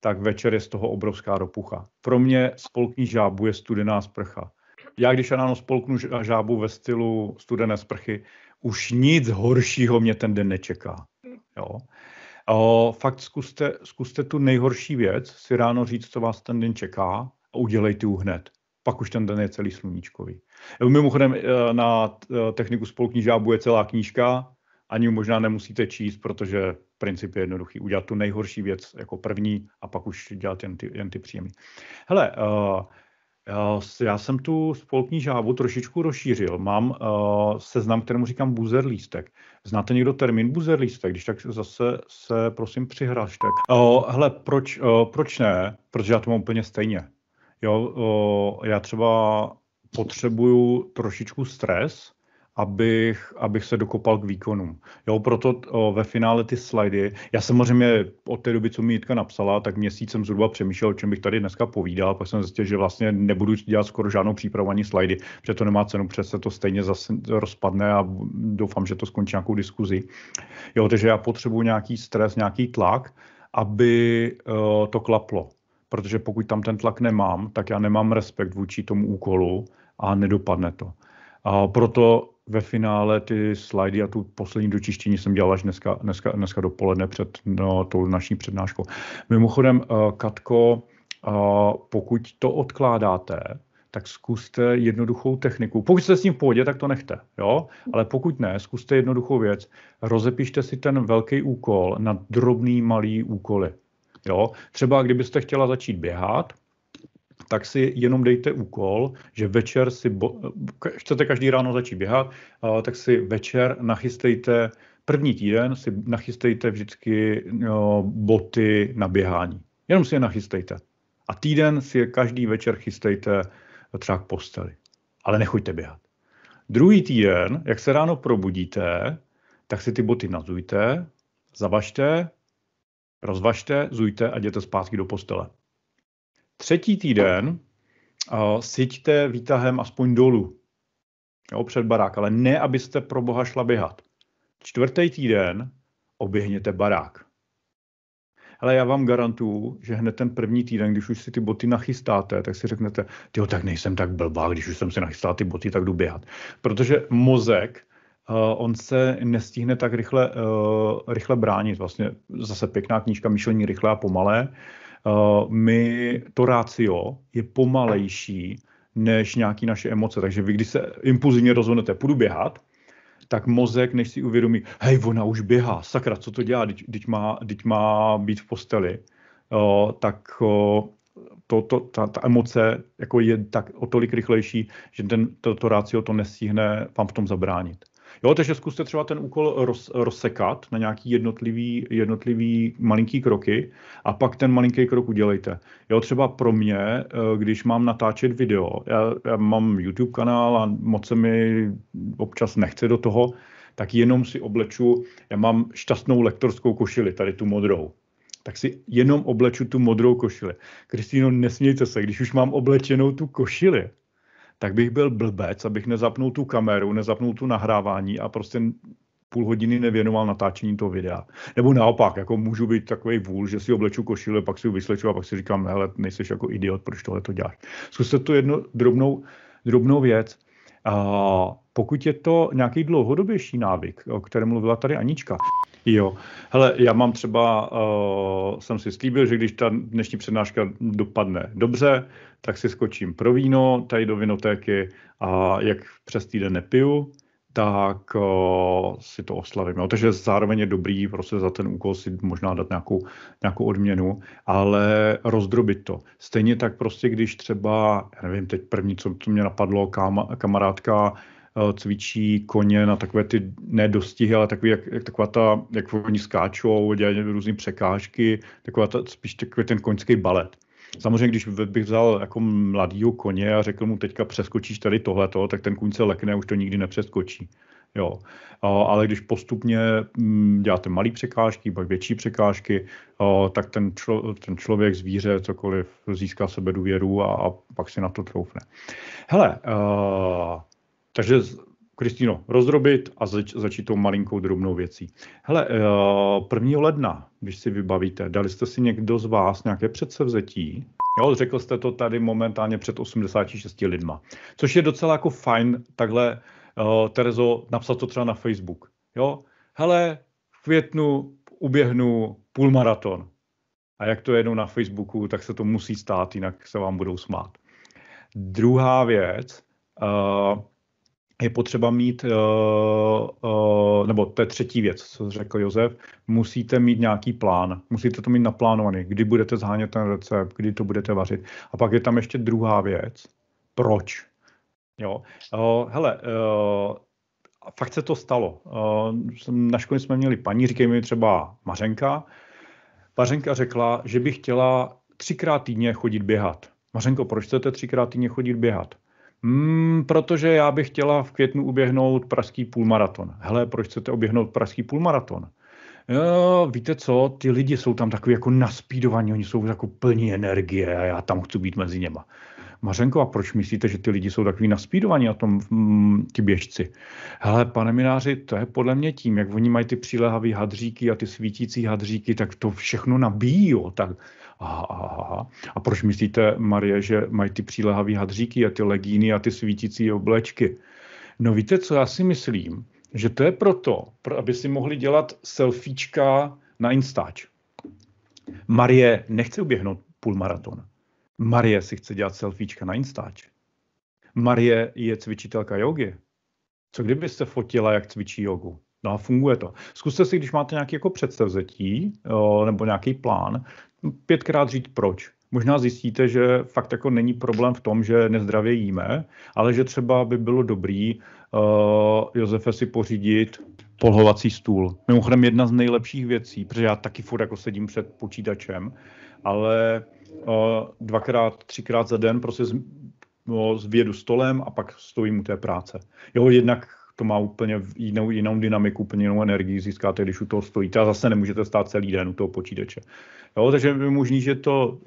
tak večer je z toho obrovská ropucha. Pro mě spolkní žábu je studená sprcha. Já, když ráno spolknu žábu ve stylu studené sprchy, už nic horšího mě ten den nečeká. Jo? O, fakt zkuste, zkuste tu nejhorší věc, si ráno říct, co vás ten den čeká a udělejte ji hned. Pak už ten den je celý sluníčkový. Mimochodem eh, na eh, techniku spoluknížábu je celá knížka, ani možná nemusíte číst, protože princip je jednoduchý. Udělat tu nejhorší věc jako první a pak už dělat jen ty, jen ty příjemný. Hele, uh, já jsem tu spolkní žávu trošičku rozšířil. Mám uh, seznam, kterému říkám buzer lístek. Znáte někdo termín buzer lístek? Když tak zase se prosím přihrašte. Uh, eh, hele, proč, uh, proč ne? Protože já to mám úplně stejně. Jo, uh, já třeba potřebuju trošičku stres, abych, abych se dokopal k výkonům. Jo, proto o, ve finále ty slidy, já samozřejmě od té doby, co mi Jitka napsala, tak měsíc jsem zhruba přemýšlel, o čem bych tady dneska povídal, pak jsem zjistil, že vlastně nebudu dělat skoro žádnou přípravu ani slidy, protože to nemá cenu, protože se to stejně zase rozpadne a doufám, že to skončí nějakou diskuzi. Jo, takže já potřebuji nějaký stres, nějaký tlak, aby o, to klaplo. Protože pokud tam ten tlak nemám, tak já nemám respekt vůči tomu úkolu a nedopadne to. A proto ve finále ty slidy a tu poslední dočištění jsem dělal až dneska, dneska, dneska dopoledne před no, tou naší přednáškou. Mimochodem, eh, Katko, eh, pokud to odkládáte, tak zkuste jednoduchou techniku. Pokud jste s ním v pohodě, tak to nechte, jo? Ale pokud ne, zkuste jednoduchou věc. Rozepište si ten velký úkol na drobný malý úkoly, jo? Třeba kdybyste chtěla začít běhat, tak si jenom dejte úkol, že večer si, bo, chcete každý ráno začít běhat, tak si večer nachystejte, první týden si nachystejte vždycky no, boty na běhání. Jenom si je nachystejte. A týden si je každý večer chystejte třeba k posteli. Ale nechoďte běhat. Druhý týden, jak se ráno probudíte, tak si ty boty nazujte, zavažte, rozvažte, zujte a jděte zpátky do postele. Třetí týden uh, siďte výtahem aspoň dolů, jo, před barák, ale ne, abyste pro boha šla běhat. Čtvrtý týden oběhněte barák. Ale já vám garantuju, že hned ten první týden, když už si ty boty nachystáte, tak si řeknete, jo, tak nejsem tak blbá, když už jsem si nachystal ty boty, tak jdu běhat. Protože mozek, uh, on se nestihne tak rychle, uh, rychle bránit. Vlastně zase pěkná knížka Myšlení rychle a pomalé. Uh, Eh, my to rácio je pomalejší než nějaké naše emoce. Takže vy, když se impulzivně rozhodnete, půjdu běhat, tak mozek, než si uvědomí, hej, ona už běhá, sakra, co to dělá, když, má, když má být v posteli, o, eh, tak o, eh, to, to, ta, ta emoce jako je tak o tolik rychlejší, že ten, to, to rácio to nestihne vám v tom zabránit. Jo, takže zkuste třeba ten úkol roz, rozsekat na nějaký jednotlivý, jednotlivý malinký kroky a pak ten malinký krok udělejte. Jo, třeba pro mě, eh, když mám natáčet video, já, já mám YouTube kanál a moc se mi občas nechce do toho, tak jenom si obleču, já mám šťastnou lektorskou košili, tady tu modrou, tak si jenom obleču tu modrou košili. Kristýno, nesmějte se, když už mám oblečenou tu košili, tak bych byl blbec, abych nezapnul tu kameru, nezapnul tu nahrávání a prostě půl hodiny nevěnoval natáčení toho videa. Nebo naopak, jako můžu být takový vůl, že si obleču košile, pak si ho vysleču a pak si říkám, hele, nejseš jako idiot, proč tohle to děláš. Zkuste to jednu drobnou, drobnou věc. A pokud je to nějaký dlouhodobější návyk, o kterém mluvila tady Anička, Jo. Hele, já mám třeba, uh, jsem si slíbil, že když ta dnešní přednáška dopadne dobře, tak si skočím pro víno tady do vinotéky a jak přes týden nepiju, tak uh, si to oslavím. Jo. No, takže zároveň je dobrý prostě za ten úkol si možná dát nějakou, nějakou odměnu, ale rozdrobit to. Stejně tak prostě, když třeba, já nevím, teď první, co, co mě napadlo, kam, kamarádka Eh, cvičí koně na takové ty nedostihy, ale takový, jak, jak taková ta, jak oni skáčou, dělají různé překážky, taková ta, spíš takový ten koňský balet. Samozřejmě, když bych vzal jako mladýho koně a řekl mu, teďka přeskočíš tady tohleto, tak ten kůň se lekne a už to nikdy nepřeskočí. Jo. Ale když postupně mm, děláte malé překážky, pak větší překážky, tak ten, člo, ten člověk, zvíře, cokoliv, získá sebe důvěru a, a pak si na to troufne. Hele, takže Kristýno, rozrobit a zač, začít tou malinkou drobnou věcí. Hele, 1. Eh, ledna, když si vybavíte, dali jste si někdo z vás nějaké předsevzetí? Jo, řekl jste to tady momentálně před 86 lidma. Což je docela jako fajn takhle, uh, Terezo, napsat to třeba na Facebook. Jo, hele, v květnu uběhnu půlmaraton. A jak to jednou na Facebooku, tak se to musí stát, jinak se vám budou smát. Druhá věc, uh, je potřeba mít, eh, eh, nebo to je třetí věc, co řekl Josef, musíte mít nějaký plán, musíte to mít naplánovaný, kdy budete zhánět ten recept, kdy to budete vařit. A pak je tam ještě druhá věc, proč. Jo, eh, hele, fakt se to stalo. Na škole jsme měli paní, říkej mi třeba Mařenka. Mařenka řekla, že by chtěla třikrát týdně chodit běhat. Mařenko, proč chcete třikrát týdně chodit běhat? Hmm, protože já bych chtěla v květnu uběhnout pražský půlmaraton. Hele, proč chcete oběhnout pražský půlmaraton? Jo, víte co, ty lidi jsou tam takový jako naspídovaní, oni jsou jako plní energie a já tam chci být mezi něma. Mařenko, a proč myslíte, že ty lidi jsou takový naspídovaní na tom, mm, ti běžci? Hele, pane Mináři, to je podle mě tím, jak oni mají ty přílehavé hadříky a ty svítící hadříky, tak to všechno nabíjí, jo, tak aha, aha, aha. A proč myslíte, Marie, že mají ty přílehavé hadříky a ty legíny a ty svítící oblečky? No víte, co já si myslím? Že to je proto, pro, aby si mohli dělat selfiečka na Instač. Marie nechce uběhnout půlmaraton. Marie si chce dělat selfiečka na Instač. Marie je cvičitelka jogy. Co kdybyste fotila, jak cvičí jogu? No a funguje to. Zkuste si, když máte nějaké jako předsevzetí nebo nějaký plán, pětkrát říct proč. Možná zjistíte, že fakt jako není problém v tom, že nezdravě jíme, ale že třeba by bylo dobrý uh, Josefe si pořídit polhovací stůl. Mimochodem jedna z nejlepších věcí, protože já taky furt jako sedím před počítačem, ale dvakrát, třikrát za den prostě z, no, zvědu stolem a pak stojím u té práce. Jo, jednak to má úplně jinou, jinou dynamiku, úplně jinou energii získáte, když u toho stojíte a zase nemůžete stát celý den u toho počítače. Jo, takže je možný, že to,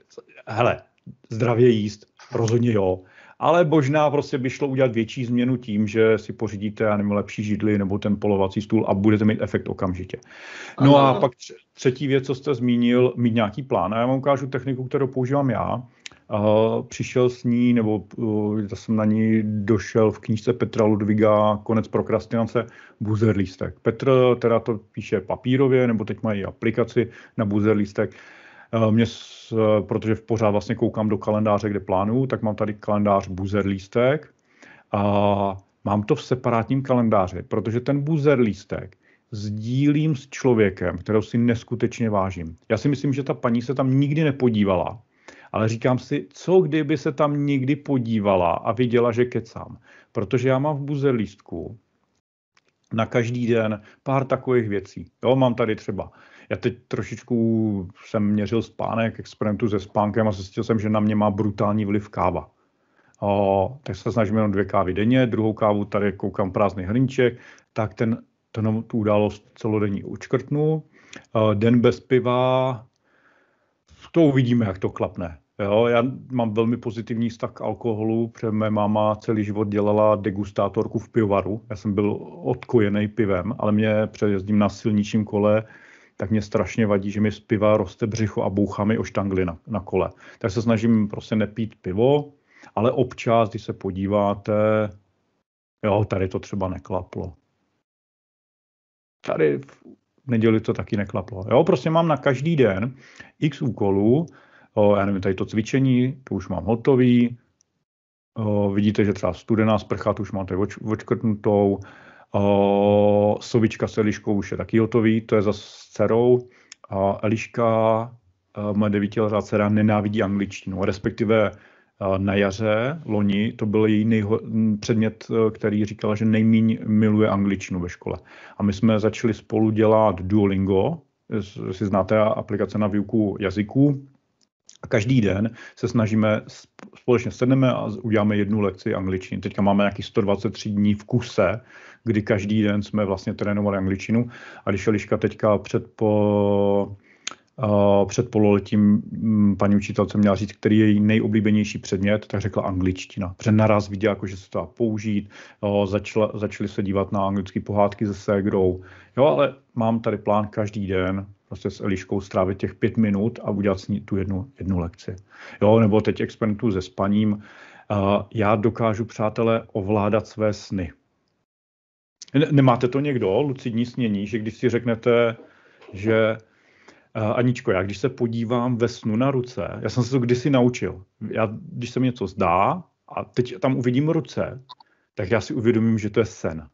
hele, zdravě jíst, rozhodně jo, ale možná prostě by šlo udělat větší změnu tím, že si pořídíte já nevím, lepší židli nebo ten polovací stůl a budete mít efekt okamžitě. No a pak třetí věc, co jste zmínil, mít nějaký plán. A já vám ukážu techniku, kterou používám já. Uh, přišel s ní, nebo uh, já jsem na ní došel v knížce Petra Ludviga Konec prokrastinace, buzerlístek. Petr teda to píše papírově, nebo teď mají aplikaci na buzerlístek. Eh, mě, eh, protože pořád vlastně koukám do kalendáře, kde plánuju, tak mám tady kalendář buzer lístek a mám to v separátním kalendáři, protože ten buzer lístek sdílím s člověkem, kterého si neskutečně vážím. Já si myslím, že ta paní se tam nikdy nepodívala, ale říkám si, co kdyby se tam nikdy podívala a viděla, že kecám. Protože já mám v buzer lístku na každý den pár takových věcí. Jo, mám tady třeba já teď trošičku jsem měřil spánek, experimentu se spánkem a zjistil jsem, že na mě má brutální vliv káva. O, tak se snažím jenom dvě kávy denně, druhou kávu tady koukám prázdný hrníček, tak ten, ten tu událost celodenní učkrtnu. O, den bez piva, to uvidíme, jak to klapne. Jo, já mám velmi pozitivní vztah k alkoholu, protože mé máma celý život dělala degustátorku v pivovaru. Já jsem byl odkojený pivem, ale mě přejezdím na silničním kole tak mě strašně vadí, že mi z piva roste břicho a bouchá mi o štangly na, na kole. Tak se snažím prostě nepít pivo, ale občas, když se podíváte, jo, tady to třeba neklaplo. Tady v neděli to taky neklaplo. Jo, prostě mám na každý den x úkolů, o, já nevím, tady to cvičení, to už mám hotový, o, vidíte, že třeba studená sprcha, tu už mám tady oč, očkrtnutou, Uh, Sovička s Eliškou už je taky hotový, to je za s dcerou. A Eliška, eh, má devítiletá dcera, nenávidí angličtinu, respektive eh, na jaře loni to byl její nejho, mm, předmět, eh, který říkala, že nejmíň miluje angličtinu ve škole. A my jsme začali spolu dělat Duolingo, si znáte aplikace na výuku jazyků, a každý den se snažíme, společně sedneme a uděláme jednu lekci angličtiny. Teďka máme nějakých 123 dní v kuse, kdy každý den jsme vlastně trénovali angličtinu. A když Eliška teďka před po Uh, před pololetím mm, paní učitelce měla říct, který je její nejoblíbenější předmět, tak řekla angličtina. Protože naraz viděla, jako, že se to dá použít, uh, začala, začali se dívat na anglické pohádky se ségrou. Jo, ale mám tady plán každý den prostě s Eliškou strávit těch pět minut a udělat s ní tu jednu, jednu lekci. Jo, nebo teď experimentu se spaním. Já dokážu, přátelé, ovládat své sny. Nemáte to někdo, lucidní snění, že když si řeknete, že Aničko, já když se podívám ve snu na ruce, já jsem se to kdysi naučil. Já, když se mi něco zdá a teď tam uvidím ruce, tak já si uvědomím, že to je sen.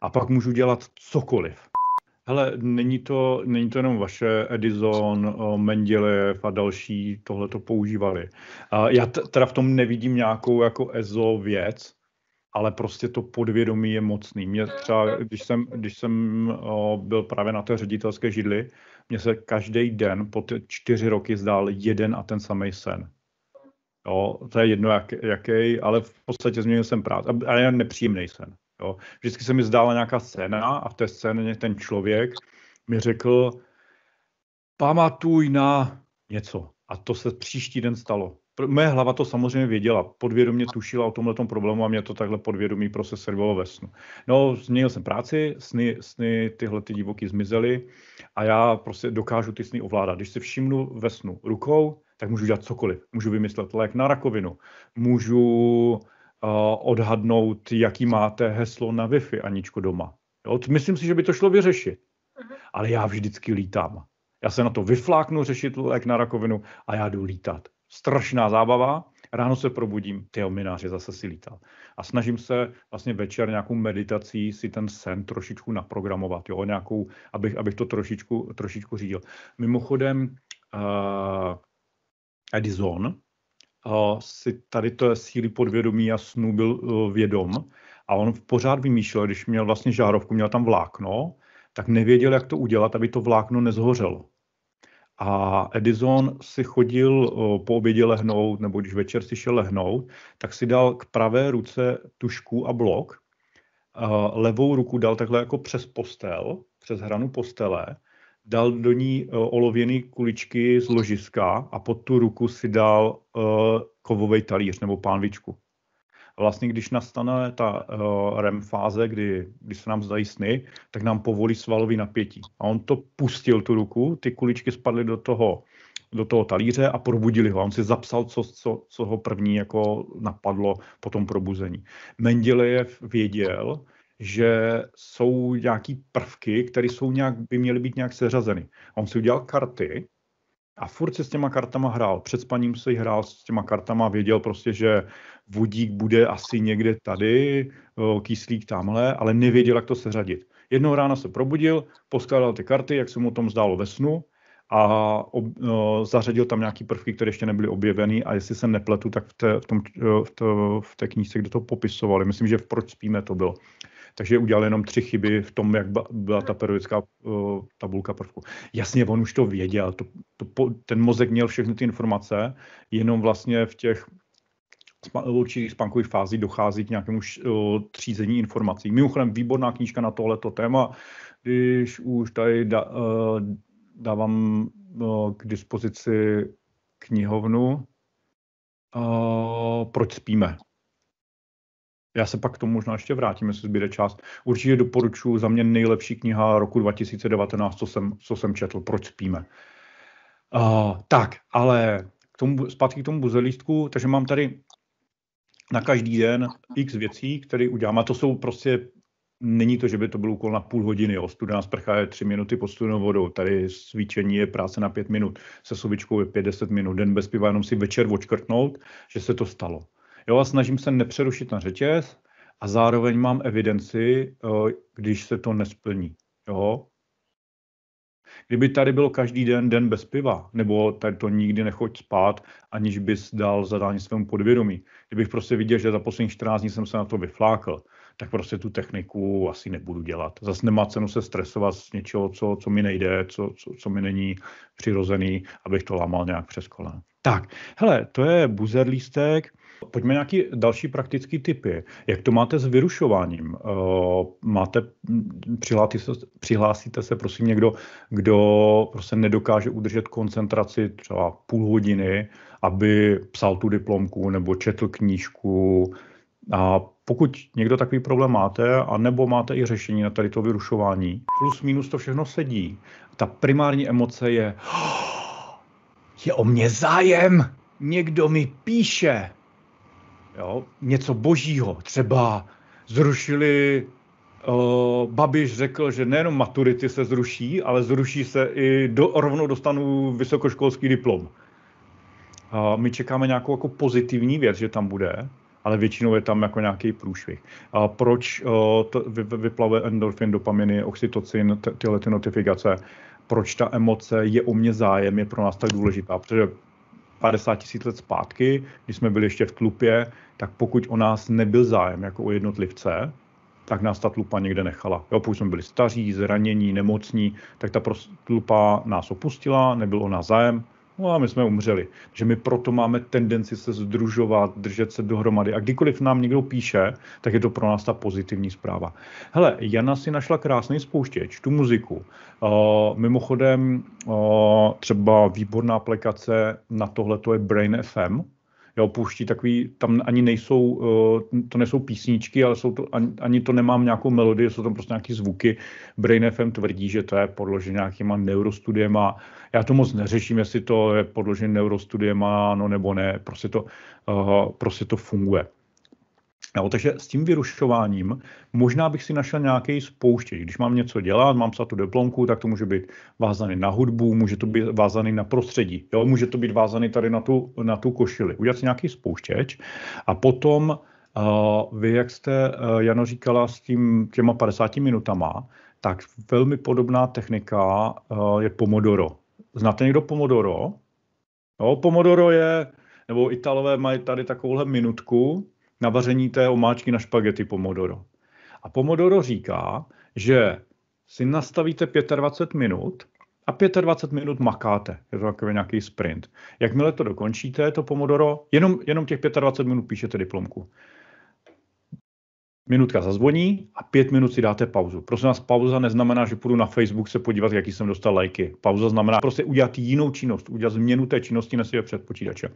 A pak můžu dělat cokoliv. Hele, není to, není to jenom vaše, Edison, Mendeleev a další tohle to používali. Já t- teda v tom nevidím nějakou jako EZO věc, ale prostě to podvědomí je mocný. Mě třeba, když jsem, když jsem byl právě na té ředitelské židli, mně se každý den po ty čtyři roky zdál jeden a ten samý sen. Jo, to je jedno jak, jaký, ale v podstatě změnil jsem práci. A je nepříjemný sen. Jo. Vždycky se mi zdála nějaká scéna a v té scéně ten člověk mi řekl, pamatuj na něco. A to se příští den stalo. Moje hlava to samozřejmě věděla, podvědomě tušila o tomhle problému a mě to takhle podvědomí prostě servilo ve snu. No, změnil jsem práci, sny, sny tyhle ty divoky zmizely a já prostě dokážu ty sny ovládat. Když si všimnu ve snu rukou, tak můžu dělat cokoliv. Můžu vymyslet lék na rakovinu, můžu odhadnout, jaký máte heslo na Wi-Fi, Aničko, doma. Jo? Myslím si, že by to šlo vyřešit. Mhm. Ale já vždycky lítám. Já se na to vyfláknu řešit lék na rakovinu a já jdu lítat. Strašná zábava. Ráno se probudím, ty mináři zase si lítal. A snažím se vlastně večer nějakou meditací si ten sen trošičku naprogramovat, jo, nějakou, abych, abych to trošičku, trošičku řídil. Mimochodem, uh, Edison, si tady to síly podvědomí a snů byl eh, vědom. A on pořád vymýšlel, když měl vlastně žárovku, měl tam vlákno, tak nevěděl, jak to udělat, aby to vlákno nezhořelo. A Edison si chodil eh, po obědě lehnout, nebo když večer si šel lehnout, tak si dal k pravé ruce tušku a blok, eh, levou ruku dal takhle jako přes postel, přes hranu postele dal do ní eh, olověné kuličky z ložiska a pod tu ruku si dal eh, kovový talíř nebo pánvičku. vlastně, když nastane ta eh, REM fáze, kdy, když se nám zdají sny, tak nám povolí svalový napětí. A on to pustil tu ruku, ty kuličky spadly do toho do toho talíře a probudili ho. A On si zapsal, co, co, co ho první jako napadlo po tom probuzení. Mendelejev věděl, že jsou nějaký prvky, které jsou nějak, by měly být nějak seřazeny. A on si udělal karty a furt se s těma kartama hrál. Před spaním se hrál s těma kartama, věděl prostě, že vodík bude asi někde tady, kyslík tamhle, ale nevěděl, jak to seřadit. Jednou ráno se probudil, poskládal ty karty, jak se mu o tom zdálo ve snu, a ob, o, zařadil tam nějaký prvky, které ještě nebyly objeveny a jestli se nepletu, tak v té, v, tom, v, to, v té knížce, kde to popisovali, myslím, že v Proč spíme to bylo, takže udělal jenom tři chyby v tom, jak byla ta periodická eh, tabulka prvku. Jasně, on už to věděl, to, to, ten mozek měl všechny ty informace, jenom vlastně v těch určitých spánkových fází dochází k nějakému eh, třízení informací. Mimochodem, výborná knížka na tohleto téma, když už tady eh, dávám k dispozici knihovnu, proč spíme. Já se pak k tomu možná ještě vrátím, jestli zbyde čas. Určitě doporučuji za mě nejlepší kniha roku 2019, co jsem, co jsem četl, Proč spíme. Uh, tak, ale k tomu, zpátky k tomu buzelístku, takže mám tady na každý den x věcí, které udělám. A to jsou prostě, není to, že by to byl úkol na půl hodiny, jo. Studená sprcha je tři minuty pod studenou vodou, tady svíčení je práce na pět minut, se sovičkou je pět deset minut, den bez piva, jenom si večer odškrtnout, že se to stalo. Jo, a snažím se nepřerušit na řetěz a zároveň mám evidenci, eh, když se to nesplní. Jo? Kdyby tady byl každý den den bez piva, nebo tady to nikdy nechoď spát, aniž bys dal zadání svému podvědomí. Kdybych prostě viděl, že za poslední 14 dní jsem se na to vyflákl, tak prostě tu techniku asi nebudu dělat. Zase nemá cenu se stresovat z něčeho, co, co mi nejde, co, co, co mi není přirozený, abych to lámal nějak přes kolena. Tak, hele, to je buzerlístek. Pojďme nějaký další praktický typy. Jak to máte s vyrušováním? Eh, máte, hm, přihlásíte, přihlásíte se prosím někdo, kdo prostě nedokáže udržet koncentraci třeba půl hodiny, aby psal tu diplomku nebo četl knížku. A pokud někdo takový problém máte, anebo máte i řešení na tady to vyrušování, plus minus to všechno sedí. Ta primární emoce je, je o mě zájem, někdo mi píše, jo, něco božího. Třeba zrušili, uh, Babiš řekl, že nejenom maturity se zruší, ale zruší se i, do, rovnou dostanu vysokoškolský diplom. Uh, my čekáme nějakou jako pozitivní věc, že tam bude, ale většinou je tam jako nějaký průšvih. A proč uh, to vy, vyplavuje endorfin, dopaminy, oxytocin, t- tyhle ty notifikace? Proč ta emoce je o mě zájem, je pro nás tak důležitá? Protože 50 tisíc let zpátky, když jsme byli ještě v tlupě, tak pokud o nás nebyl zájem jako o jednotlivce, tak nás ta tlupa někde nechala. Jo, pokud jsme byli staří, zranění, nemocní, tak ta tlupa nás opustila, nebyl o nás zájem, No a my jsme umřeli. Že my proto máme tendenci se združovat, držet se dohromady. A kdykoliv nám někdo píše, tak je to pro nás ta pozitivní zpráva. Hele, Jana si našla krásný spouštěč, tu muziku. Uh, mimochodem, uh, třeba výborná aplikace na tohle to je Brain FM, jo, pouští takový, tam ani nejsou, eh, to nejsou písničky, ale jsou to, ani, ani to nemám nějakou melodii, jsou tam prostě nějaký zvuky. Brain FM tvrdí, že to je podložené nějakýma neurostudiema. Já to moc neřeším, jestli to je podložené neurostudiema, no nebo ne, prostě to, eh, prostě to funguje. Jo, takže s tím vyrušováním možná bych si našel nějaký spouštěč. Když mám něco dělat, mám psát tu diplomku, tak to může být vázaný na hudbu, může to být vázaný na prostředí, jo, může to být vázaný tady na tu, na tu košili. Udělat si nějaký spouštěč a potom uh, vy, jak jste, uh, Jano, říkala s tím těma 50 minutama, tak velmi podobná technika uh, je Pomodoro. Znáte někdo Pomodoro? Jo, Pomodoro je, nebo Italové mají tady takovouhle minutku, na vaření té omáčky na špagety Pomodoro. A Pomodoro říká, že si nastavíte 25 minut a 25 minut makáte. Je to takový nějaký sprint. Jakmile to dokončíte, to Pomodoro, jenom, jenom těch 25 minut píšete diplomku minutka zazvoní a pět minut si dáte pauzu. Prosím vás, pauza neznamená, že půjdu na Facebook se podívat, jaký jsem dostal lajky. Pauza znamená prostě udělat jinou činnost, udělat změnu té činnosti na sebe před počítačem.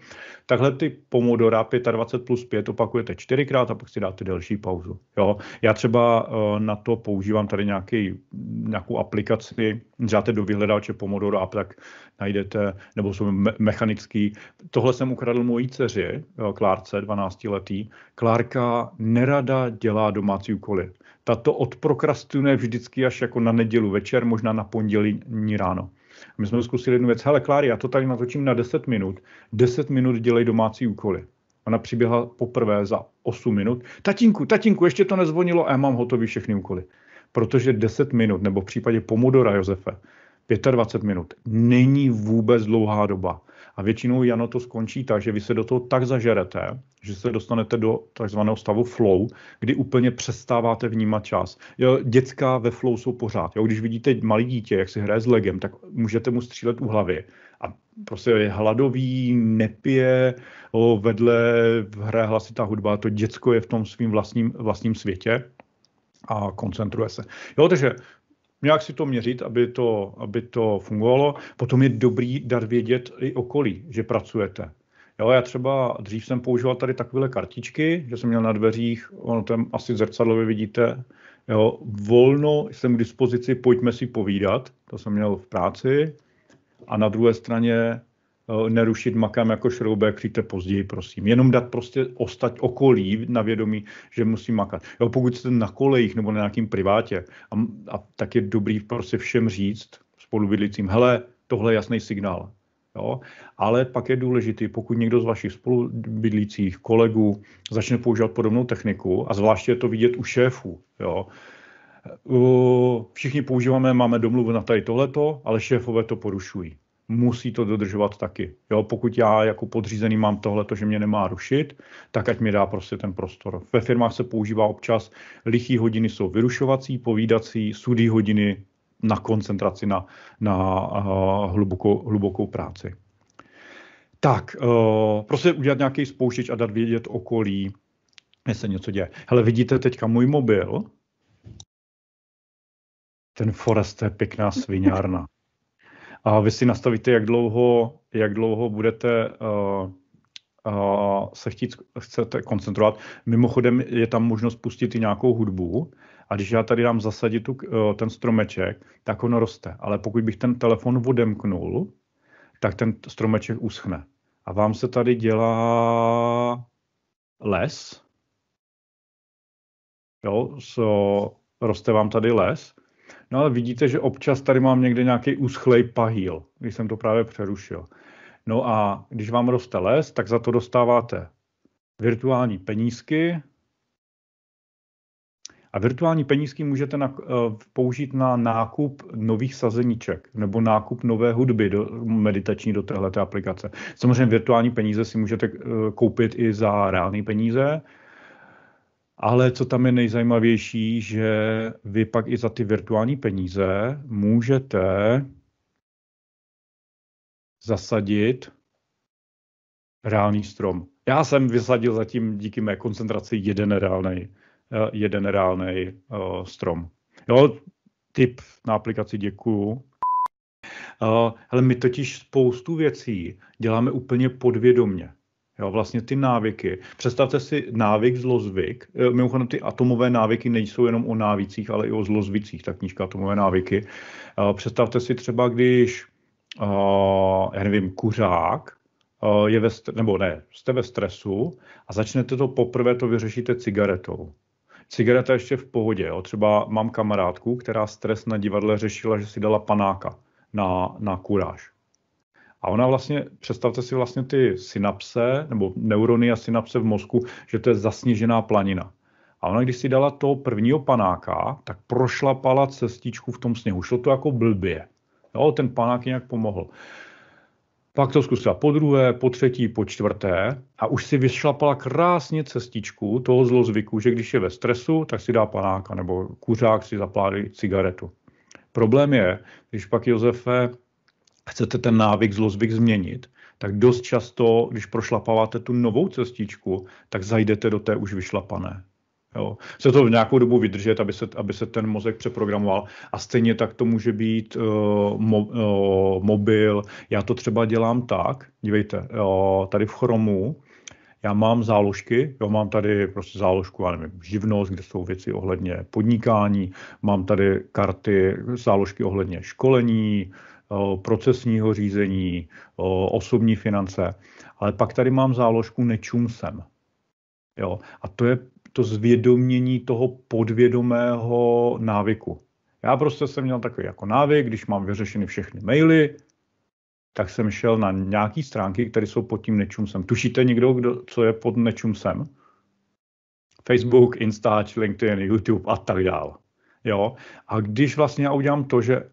Takhle ty Pomodora 25 plus 5 opakujete čtyřikrát a pak si dáte delší pauzu. Jo? Já třeba eh, na to používám tady nějaký, nějakou aplikaci, dáte do vyhledáče Pomodoro a tak najdete, nebo jsou me- mechanický. Tohle jsem ukradl mojí dceři, Klárce, 12 letý. Klárka nerada dělá dělá domácí úkoly. Tato odprokrastinuje vždycky až jako na nedělu večer, možná na pondělí ráno. My jsme zkusili jednu věc, hele Klári, já to tak natočím na 10 minut, 10 minut dělej domácí úkoly. Ona přiběhla poprvé za 8 minut. Tatínku, tatínku, ještě to nezvonilo a já mám hotový všechny úkoly. Protože 10 minut, nebo v případě Pomodora Josefe, 25 minut, není vůbec dlouhá doba. A většinou Jano to skončí tak, že vy se do toho tak zažerete, že se dostanete do takzvaného stavu flow, kdy úplně přestáváte vnímat čas. Jo, děcka ve flow jsou pořád. Jo, když vidíte malý dítě, jak si hraje s legem, tak můžete mu střílet u hlavy. A prostě je hladový, nepije, o, vedle hraje hlasitá hudba, to děcko je v tom svým vlastním, vlastním světě a koncentruje se. Jo, takže nějak si to měřit, aby to, aby to fungovalo. Potom je dobrý dar vědět i okolí, že pracujete. Jo, já třeba dřív jsem používal tady takové kartičky, že jsem měl na dveřích, ono tam asi zrcadlově vidíte, jo, volno jsem k dispozici, pojďme si povídat, to jsem měl v práci, a na druhé straně Eh, nerušit makám jako šroubek, přijďte později, prosím. Jenom dát prostě ostať okolí na vědomí, že musí makat. Jo, pokud jste na kolejích nebo na nějakým privátě, a, a tak je dobrý prostě všem říct spolubydlícím, hele, tohle je jasný signál. Jo? Ale pak je důležitý, pokud někdo z vašich spolubydlících kolegů začne používat podobnou techniku, a zvláště je to vidět u šéfů. Jo? Eh, všichni používáme, máme domluvu na tady tohleto, ale šéfové to porušují musí to dodržovat taky. Jo, pokud já jako podřízený mám tohle, že mě nemá rušit, tak ať mi dá prostě ten prostor. Ve firmách se používá občas, lichý hodiny jsou vyrušovací, povídací, sudý hodiny na koncentraci, na, na uh, hlubokou, hlubokou práci. Tak, uh, prostě udělat nějaký spouštěč a dát vědět okolí, jestli se něco děje. Hele, vidíte teďka můj mobil? Ten Forest je pěkná svinárna a vy si nastavíte, jak dlouho, jak dlouho budete uh, uh, se chtít, chcete koncentrovat. Mimochodem je tam možnost pustit i nějakou hudbu a když já tady dám zasadit tu, uh, ten stromeček, tak on roste. Ale pokud bych ten telefon odemknul, tak ten stromeček uschne. A vám se tady dělá les. Jo, so, roste vám tady les No ale vidíte, že občas tady mám někde nějaký uschlej pahýl, když jsem to právě přerušil. No a když vám roste les, tak za to dostáváte virtuální penízky. A virtuální penízky můžete na, eh, použít na nákup nových sazeniček nebo nákup nové hudby do, meditační do téhle aplikace. Samozřejmě virtuální peníze si můžete eh, koupit i za reální peníze, ale co tam je nejzajímavější, že vy pak i za ty virtuální peníze můžete zasadit reálný strom. Já jsem vysadil zatím díky mé koncentraci jeden reálný eh, jeden reálný uh, eh, strom. Jo, tip na aplikaci děkuju. Uh, ale my totiž spoustu věcí děláme úplně podvědomně. Jo, vlastně ty návyky. Představte si návyk, zlozvyk. Eh, mimochodem ty atomové návyky nejsou jenom o návících, ale i o zlozvicích, ta knížka Atomové návyky. Eh, představte si třeba, když, eh, já nevím, kuřák, je ve, nebo ne, jste ve stresu a začnete to poprvé, to vyřešíte cigaretou. Cigareta ještě v pohodě. Jo. Třeba mám kamarádku, která stres na divadle řešila, že si dala panáka na, na kuráž. A ona vlastně, představte si vlastně ty synapse, nebo neurony a synapse v mozku, že to je zasněžená planina. A ona, když si dala toho prvního panáka, tak prošlapala cestičku v tom sněhu. Šlo to jako blbě. Jo, ten panák nějak pomohl. Pak to zkusila po druhé, po třetí, po čtvrté a už si vyšlapala krásně cestičku toho zlozvyku, že když je ve stresu, tak si dá panáka nebo kuřák si zaplálí cigaretu. Problém je, když pak Josefe chcete ten návyk, zlozvyk změnit, tak dost často, když prošlapáváte tu novou cestičku, tak zajdete do té už vyšlapané. Jo. Se to v nějakou dobu vydržet, aby se, aby se ten mozek přeprogramoval. A stejně tak to může být uh, mo, uh, mobil. Já to třeba dělám tak, dívejte, uh, tady v Chromu, já mám záložky, jo, mám tady prostě záložku, já nevím, živnost, kde jsou věci ohledně podnikání, mám tady karty, záložky ohledně školení, procesního řízení, osobní finance. Ale pak tady mám záložku nečum sem. Jo? A to je to zvědomění toho podvědomého návyku. Já prostě jsem měl takový jako návyk, když mám vyřešeny všechny maily, tak jsem šel na nějaký stránky, které jsou pod tím nečumsem. Tušíte někdo, kdo, co je pod nečumsem? Facebook, Instač, LinkedIn, YouTube a tak dál. Jo? A když vlastně já udělám to, že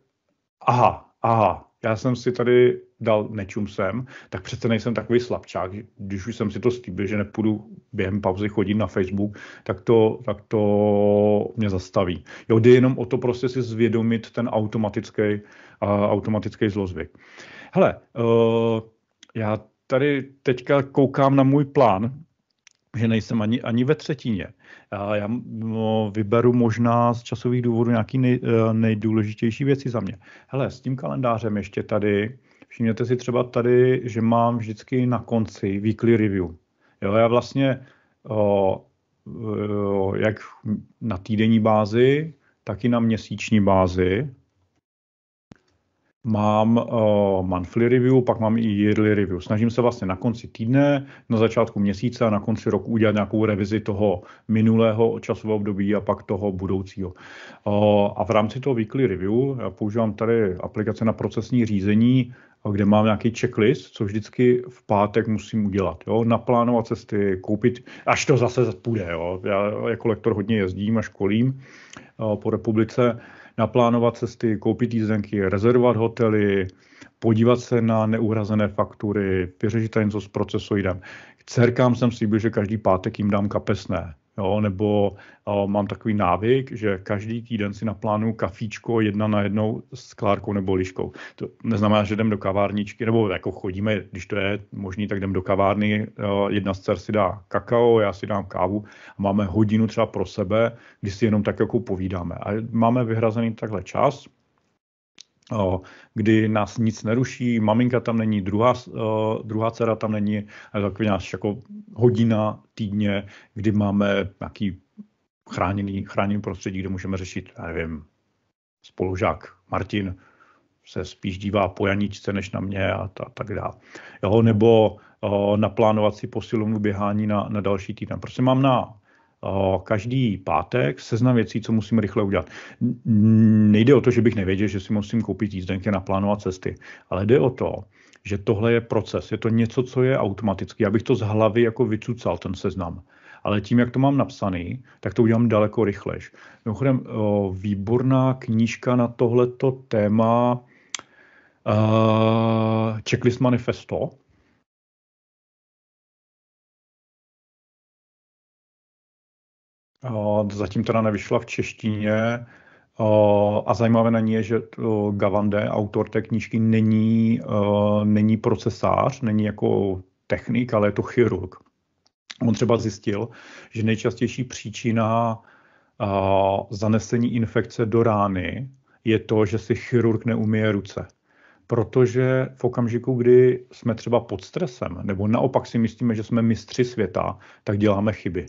aha, aha, já jsem si tady dal nečum sem, tak přece nejsem takový slabčák, když už jsem si to stýbil, že nepůjdu během pauzy chodit na Facebook, tak to, tak to mě zastaví. Jo, jde jenom o to prostě si zvědomit ten automatický, uh, automatický zlozvyk. Hele, uh, já tady teďka koukám na můj plán, že nejsem ani, ani ve třetině. Já, já mm, no, vyberu možná z časových důvodů nějaký nej, e, nejdůležitější věci za mě. Hele, s tím kalendářem ještě tady, všimněte si třeba tady, že mám vždycky na konci weekly review. Jo, já vlastně o, o, jak na týdenní bázi, tak i na měsíční bázi mám uh, monthly review, pak mám i yearly review. Snažím se vlastně na konci týdne, na začátku měsíce a na konci roku udělat nějakou revizi toho minulého časového období a pak toho budoucího. Uh, a v rámci toho weekly review já používám tady aplikace na procesní řízení, kde mám nějaký checklist, co vždycky v pátek musím udělat. Jo? Naplánovat cesty, koupit, až to zase půjde. Jo? Já jako lektor hodně jezdím a školím uh, po republice, naplánovat cesty, koupit jízdenky, rezervovat hotely, podívat se na neuhrazené faktury, vyřešit něco s procesoidem. Cerkám jsem slíbil, že každý pátek jim dám kapesné. Jo, nebo o, mám takový návyk, že každý týden si naplánu kafíčko jedna na jednou s Klárkou nebo Liškou. To neznamená, že jdem do kavárničky, nebo jako chodíme, když to je možný, tak jdem do kavárny, o, jedna z dcer si dá kakao, já si dám kávu a máme hodinu třeba pro sebe, kdy si jenom tak jako povídáme. A máme vyhrazený takhle čas, kdy nás nic neruší, maminka tam není, druhá, druhá dcera tam není, ale takový nás jako hodina týdně, kdy máme nějaký chráněný, chráněný prostředí, kde můžeme řešit, já nevím, spolužák Martin se spíš dívá po Janíčce než na mě a ta, tak dále. Jo, nebo o, naplánovat si posilovnu běhání na, na další týden. Prostě mám na každý pátek seznam věcí, co musím rychle udělat. Nejde o to, že bych nevěděl, že si musím koupit jízdenky, naplánovat cesty, ale jde o to, že tohle je proces, je to něco, co je automatický. Já bych to z hlavy jako vycucal, ten seznam. Ale tím, jak to mám napsaný, tak to udělám daleko rychlejš. Mimochodem, výborná knížka na tohleto téma uh, Checklist Manifesto, Zatím teda nevyšla v češtině. A zajímavé na ní je, že Gavande, autor té knížky, není, není procesář, není jako technik, ale je to chirurg. On třeba zjistil, že nejčastější příčina zanesení infekce do rány je to, že si chirurg neumije ruce. Protože v okamžiku, kdy jsme třeba pod stresem, nebo naopak si myslíme, že jsme mistři světa, tak děláme chyby.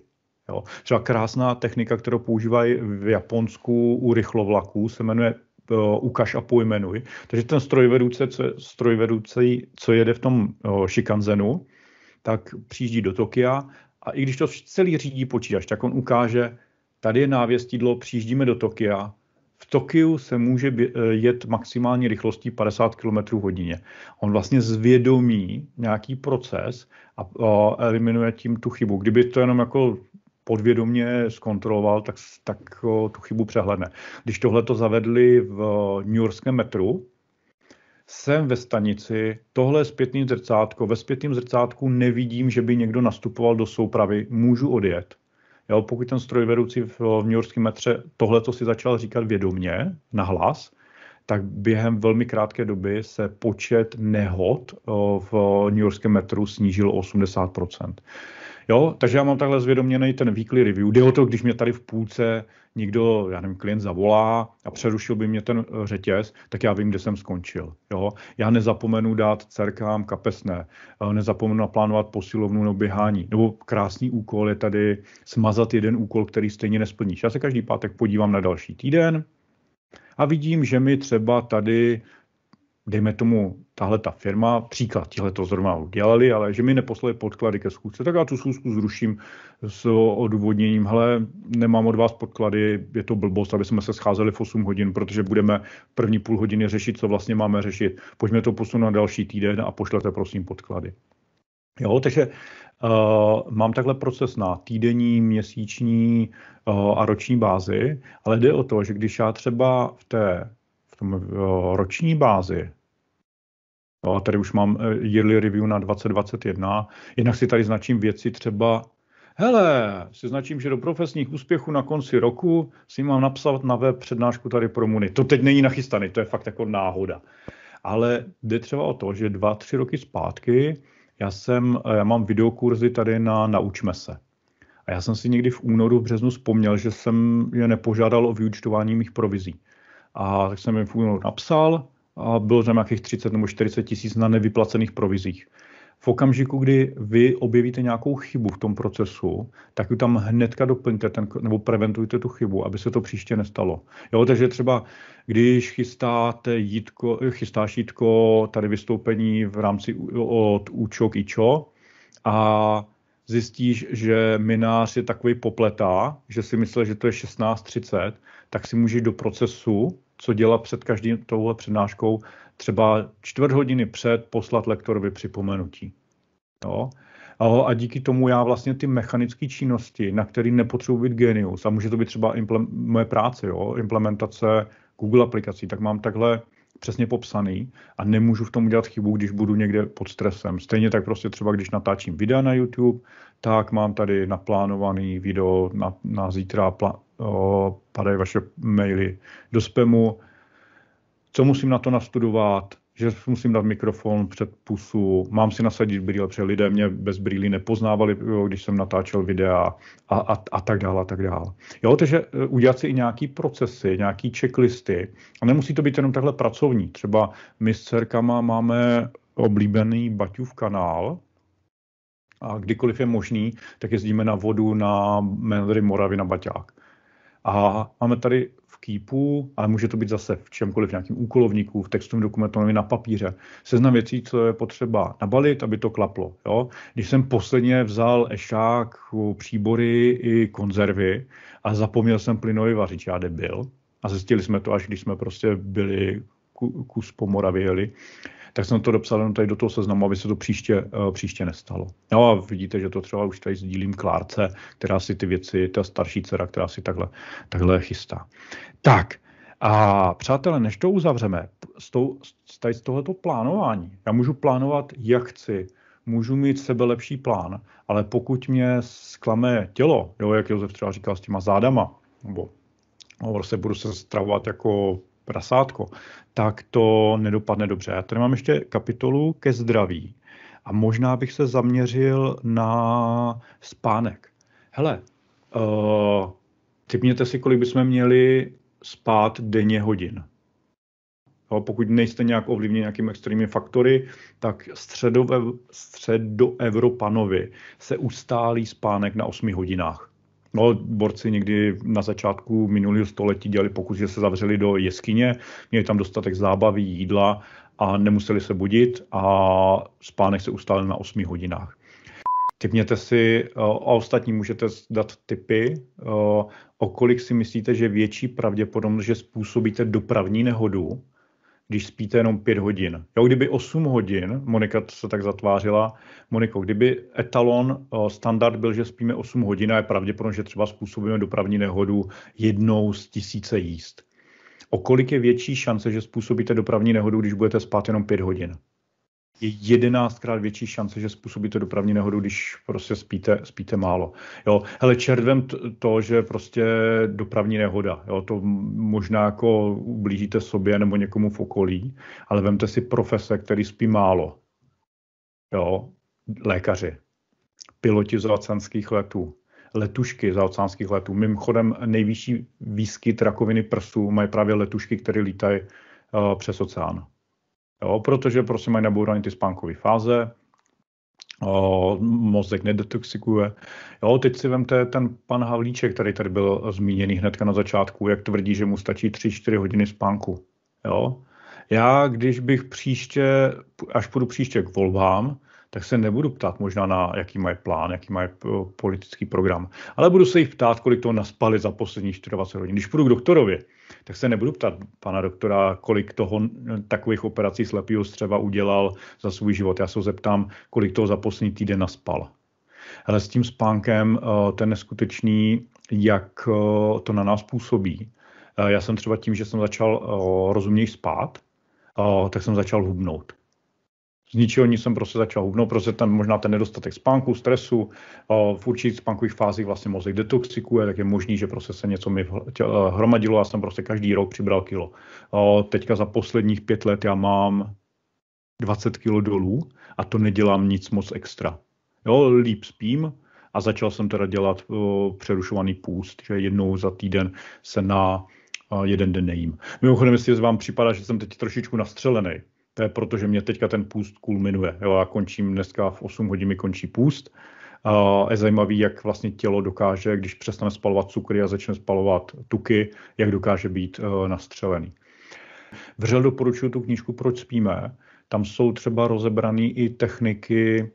Jo. Třeba krásná technika, kterou používají v Japonsku u rychlovlaků, se jmenuje eh, ukaž a pojmenuj. Takže ten strojvedoucí, co, je, strojvedoucí, co jede v tom eh, šikanzenu, tak přijíždí do Tokia a i když to celý řídí počítač, tak on ukáže, tady je návěstidlo, přijíždíme do Tokia, v Tokiu se může eh, jet maximální rychlostí 50 km hodině. On vlastně zvědomí nějaký proces a, a eliminuje tím tu chybu. Kdyby to jenom jako podvědomě zkontroloval, tak, tak tu chybu přehledne. Když tohle to zavedli v New Yorkském metru, jsem ve stanici, tohle je zpětný zrcátko, ve zpětném zrcátku nevidím, že by někdo nastupoval do soupravy, můžu odjet. Jo, pokud ten strojvedoucí v, v New Yorkském metře tohle to si začal říkat vědomě, na hlas, tak během velmi krátké doby se počet nehod v New Yorkském metru snížil o 80 Jo, takže já mám takhle zvědoměný ten weekly review. Jde o to, když mě tady v půlce někdo, já nevím, klient zavolá a přerušil by mě ten eh, řetěz, tak já vím, kde jsem skončil. Jo? Já nezapomenu dát dcerkám kapesné, eh, nezapomenu naplánovat posilovnu nebo běhání. Nebo krásný úkol je tady smazat jeden úkol, který stejně nesplníš. Já se každý pátek podívám na další týden a vidím, že mi třeba tady dejme tomu, tahle ta firma, příklad, tihle to zrovna udělali, ale že mi neposlali podklady ke schůzce, tak já tu schůzku zruším s odůvodněním, hele, nemám od vás podklady, je to blbost, aby jsme se scházeli v 8 hodin, protože budeme první půl hodiny řešit, co vlastně máme řešit. Pojďme to posunout na další týden a pošlete prosím podklady. Jo, takže uh, mám takhle proces na týdenní, měsíční uh, a roční bázi, ale jde o to, že když já třeba v té tom roční bázi, jo, tady už mám e, yearly review na 2021, jinak si tady značím věci třeba, hele, si značím, že do profesních úspěchů na konci roku si mám napsat na web přednášku tady pro Muny. To teď není nachystané, to je fakt jako náhoda. Ale jde třeba o to, že dva, tři roky zpátky já, jsem, e, já mám videokurzy tady na Naučme se. A já jsem si někdy v únoru, v březnu vzpomněl, že jsem je nepožádal o vyučtování mých provizí. A tak jsem jim v únoru napsal a bylo tam nějakých 30 nebo 40 tisíc na nevyplacených provizích. V okamžiku, kdy vy objevíte nějakou chybu v tom procesu, tak ji tam hnedka doplňte ten, nebo preventujte tu chybu, aby se to příště nestalo. Jo, takže třeba, když chystáte jítko, chystáš jítko tady vystoupení v rámci od účo k ičo a zjistíš, že minář je takový popletá, že si myslel, že to je 16.30, tak si můžeš do procesu co dělat před každým touhle přednáškou, třeba čtvrt hodiny před poslat lektorovi připomenutí. Jo? A díky tomu já vlastně ty mechanické činnosti, na které nepotřebuji být genius, a může to být třeba moje práce, jo? implementace Google aplikací, tak mám takhle přesně popsaný a nemůžu v tom udělat chybu, když budu někde pod stresem. Stejně tak prostě třeba, když natáčím videa na YouTube, tak mám tady naplánovaný video na, na zítra, pla, o, padají vaše maily do spamu, co musím na to nastudovat, že musím dát mikrofon před pusu, mám si nasadit brýle, protože lidé mě bez brýlí nepoznávali, jo, když jsem natáčel videa a, a, a tak dále, a tak dále. Jo, takže e, udělat si i nějaký procesy, nějaký checklisty a nemusí to být jenom takhle pracovní. Třeba my s dcerkama máme oblíbený Baťův kanál, a kdykoliv je možný, tak jezdíme na vodu na Melry Moravy na Baťák. A máme tady Keepu, ale může to být zase v čemkoliv, v nějakém úkolovníku, v textovém dokumentu, nebo na papíře. Seznam věcí, co je potřeba nabalit, aby to klaplo. Jo? Když jsem posledně vzal ešák, příbory i konzervy a zapomněl jsem plynový vařič, já debil. A zjistili jsme to, až když jsme prostě byli kus po Moravě jeli, tak jsem to dopsal jenom tady do toho seznamu, aby se to příště, eh, příště nestalo. No a vidíte, že to třeba už tady sdílím Klárce, která si ty věci, ta starší dcera, která si takhle, takhle chystá. Tak, a přátelé, než to uzavřeme, z, tou, z, tady z tohoto plánování, já můžu plánovat, jak chci, můžu mít sebe lepší plán, ale pokud mě zklame tělo, jo, jak Josef třeba říkal s těma zádama, nebo no, prostě budu se stravovat jako prasátko, tak to nedopadne dobře. Já tady mám ještě kapitolu ke zdraví a možná bych se zaměřil na spánek. Hele, uh, typněte si, kolik bychom měli spát denně hodin. Jo, pokud nejste nějak ovlivněni nějakými extrémními faktory, tak středo, středoevropanovi se ustálí spánek na 8 hodinách. No, borci někdy na začátku minulého století dělali pokus, že se zavřeli do jeskyně, měli tam dostatek zábavy, jídla a nemuseli se budit a spánek se ustálil na 8 hodinách. Typněte si, eh, a ostatní můžete dát typy, eh, o kolik si myslíte, že větší pravděpodobnost, že způsobíte dopravní nehodu, když spíte jenom pět hodin. Jo, kdyby 8 hodin, Monika se tak zatvářila, Moniko, kdyby etalon eh, standard byl, že spíme 8 hodin a je pravděpodobně, že třeba způsobíme dopravní nehodu jednou z tisíce jíst. O kolik je větší šance, že způsobíte dopravní nehodu, když budete spát jenom pět hodin? je jedenáctkrát větší šance, že způsobíte dopravní nehodu, když prostě spíte, spíte málo. Jo, hele, červem to, že prostě dopravní nehoda, jo, to možná jako ublížíte sobě nebo někomu v okolí, ale vemte si profese, který spí málo. Jo, lékaři, piloti z oceánských letů, letušky za oceánských letů. Mimochodem nejvyšší výskyt rakoviny prsu mají právě letušky, které lítají uh, přes oceán jo, protože prostě mají nabourané ty spánkové fáze, o, mozek nedetoxikuje. Jo, teď si vemte ten pan Havlíček, který tady byl zmíněný hned na začátku, jak tvrdí, že mu stačí 3-4 hodiny spánku. Jo? Já, když bych příště, až půjdu příště k volbám, tak se nebudu ptát možná na jaký mají plán, jaký mají eh, politický program, ale budu se jich ptát, kolik to naspali za poslední 24 hodin. Když půjdu k doktorovi, tak se nebudu ptát pana doktora, kolik toho eh, takových operací slepýho střeva udělal za svůj život. Já se zeptám, kolik toho za poslední týden naspal. Ale s tím spánkem eh, ten neskutečný, jak eh, to na nás působí. Já jsem třeba tím, že jsem začal rozumněji spát, tak jsem začal hubnout z ničeho nic jsem prostě začal hubnout, prostě tam možná ten nedostatek spánku, stresu, eh, v určitých spánkových fázích vlastně mozek detoxikuje, tak je možný, že prostě se něco mi eh, hromadilo, já jsem prostě každý rok přibral kilo. Eh, teďka za posledních pět let já mám 20 kilo dolů a to nedělám nic moc extra. Jo, líp spím a začal jsem teda dělat přerušovaný půst, že jednou za týden se na jeden den nejím. Mimochodem, jestli vám připadá, že jsem teď trošičku nastřelený, to je proto, že mě teďka ten půst kulminuje. Jo, já končím dneska v 8 hodin, mi končí půst. A je zajímavý, jak vlastně tělo dokáže, když přestane spalovat cukry a začne spalovat tuky, jak dokáže být eh, nastřelený. Vřel doporučuju tu knížku Proč spíme. Tam jsou třeba rozebrané i techniky,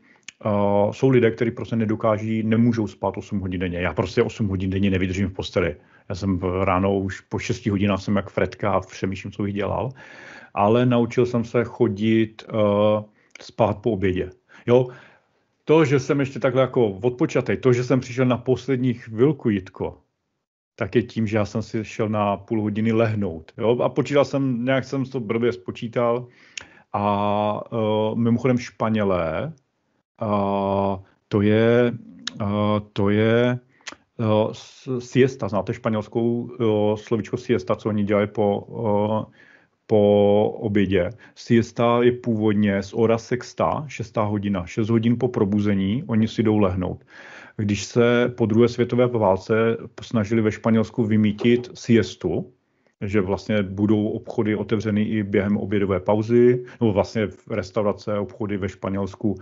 Uh, jsou lidé, kteří prostě nedokáží, nemůžou spát 8 hodin denně. Já prostě 8 hodin denně nevydržím v posteli. Já jsem ráno už po 6 hodinách jsem jak fretka a přemýšlím, co bych dělal ale naučil jsem se chodit uh, spát po obědě. Jo, to, že jsem ještě takhle jako odpočatej, to, že jsem přišel na poslední chvilku, Jitko, tak je tím, že já jsem si šel na půl hodiny lehnout. Jo? A počítal jsem, nějak jsem to brvě spočítal. A uh, mimochodem Španělé, uh, to je, uh, to je uh, siesta, znáte španělskou uh, slovičko siesta, co oni dělají po uh, po obědě. Siesta je původně z ora sexta, šestá hodina, šest hodin po probuzení, oni si jdou lehnout. Když se po druhé světové válce snažili ve Španělsku vymítit siestu, že vlastně budou obchody otevřeny i během obědové pauzy, nebo vlastně restaurace, obchody ve Španělsku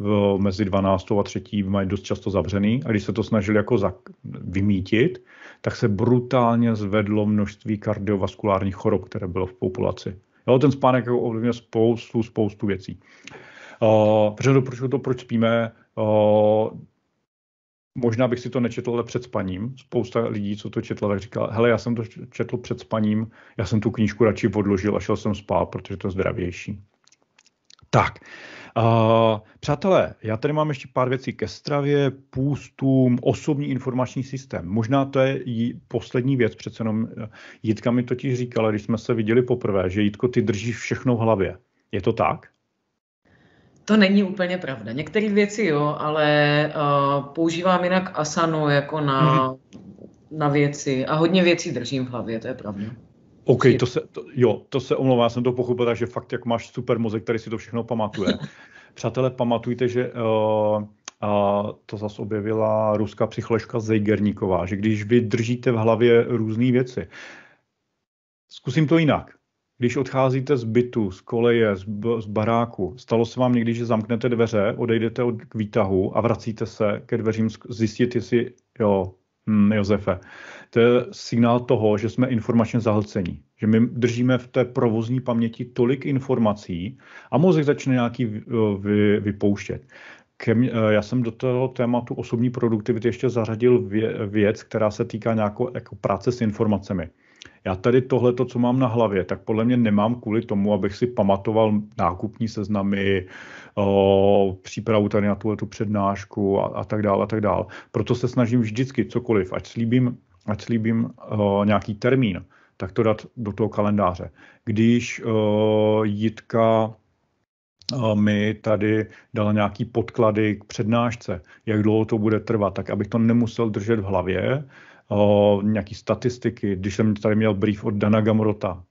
v, mezi 12. a 3. mají dost často zavřený. A když se to snažili jako za, vymítit, tak se brutálně zvedlo množství kardiovaskulárních chorob, které bylo v populaci. Jo, ten spánek jako ovlivňuje spoustu, spoustu věcí. Uh, protože proč to, proč spíme. Uh, možná bych si to nečetl, ale před spaním. Spousta lidí, co to četla, tak říkala, hele, já jsem to četl před spaním, já jsem tu knížku radši odložil a šel jsem spát, protože to je zdravější. Tak, uh, Uh, přátelé, já tady mám ještě pár věcí ke stravě, půstům, osobní informační systém. Možná to je poslední věc, přece jenom eh, Jitka mi totiž říkala, když jsme se viděli poprvé, že Jitko, ty držíš všechno v hlavě. Je to tak? To není úplně pravda. Některé věci jo, ale uh, používám jinak Asanu jako na, hmm. na věci a hodně věcí držím v hlavě, to je pravda. OK, to se, to, jo, to se omlouvá, jsem to pochopil, takže fakt, jak máš super mozek, který si to všechno pamatuje. Přátelé, pamatujte, že uh, uh, to zase objevila ruská psycholožka Zejgerníková, že když vy držíte v hlavě různé věci, zkusím to jinak. Když odcházíte z bytu, z koleje, z, b- z baráku, stalo se vám někdy, že zamknete dveře, odejdete od k výtahu a vracíte se ke dveřím zjistit, jestli, jo, hm, Josefe, to je signál toho, že jsme informačně zahlcení. Že my držíme v té provozní paměti tolik informací a mozek začne nějaký vy, eh, vy, vypouštět. Ke eh, já jsem do toho tématu osobní produktivity ještě zařadil vě, věc, která se týká nějakou jako práce s informacemi. Já tady tohle, co mám na hlavě, tak podle mě nemám kvůli tomu, abych si pamatoval nákupní seznamy, o, přípravu tady na tu přednášku a, a tak dále, a tak dále. Proto se snažím vždycky cokoliv, ať slíbím ať slíbím uh, nějaký termín, tak to dát do toho kalendáře. Když uh, Jitka eh, mi tady dala nějaký podklady k přednášce, jak dlouho to bude trvat, tak abych to nemusel držet v hlavě, o, nějaký statistiky, když jsem tady měl brief od Dana Gamrota.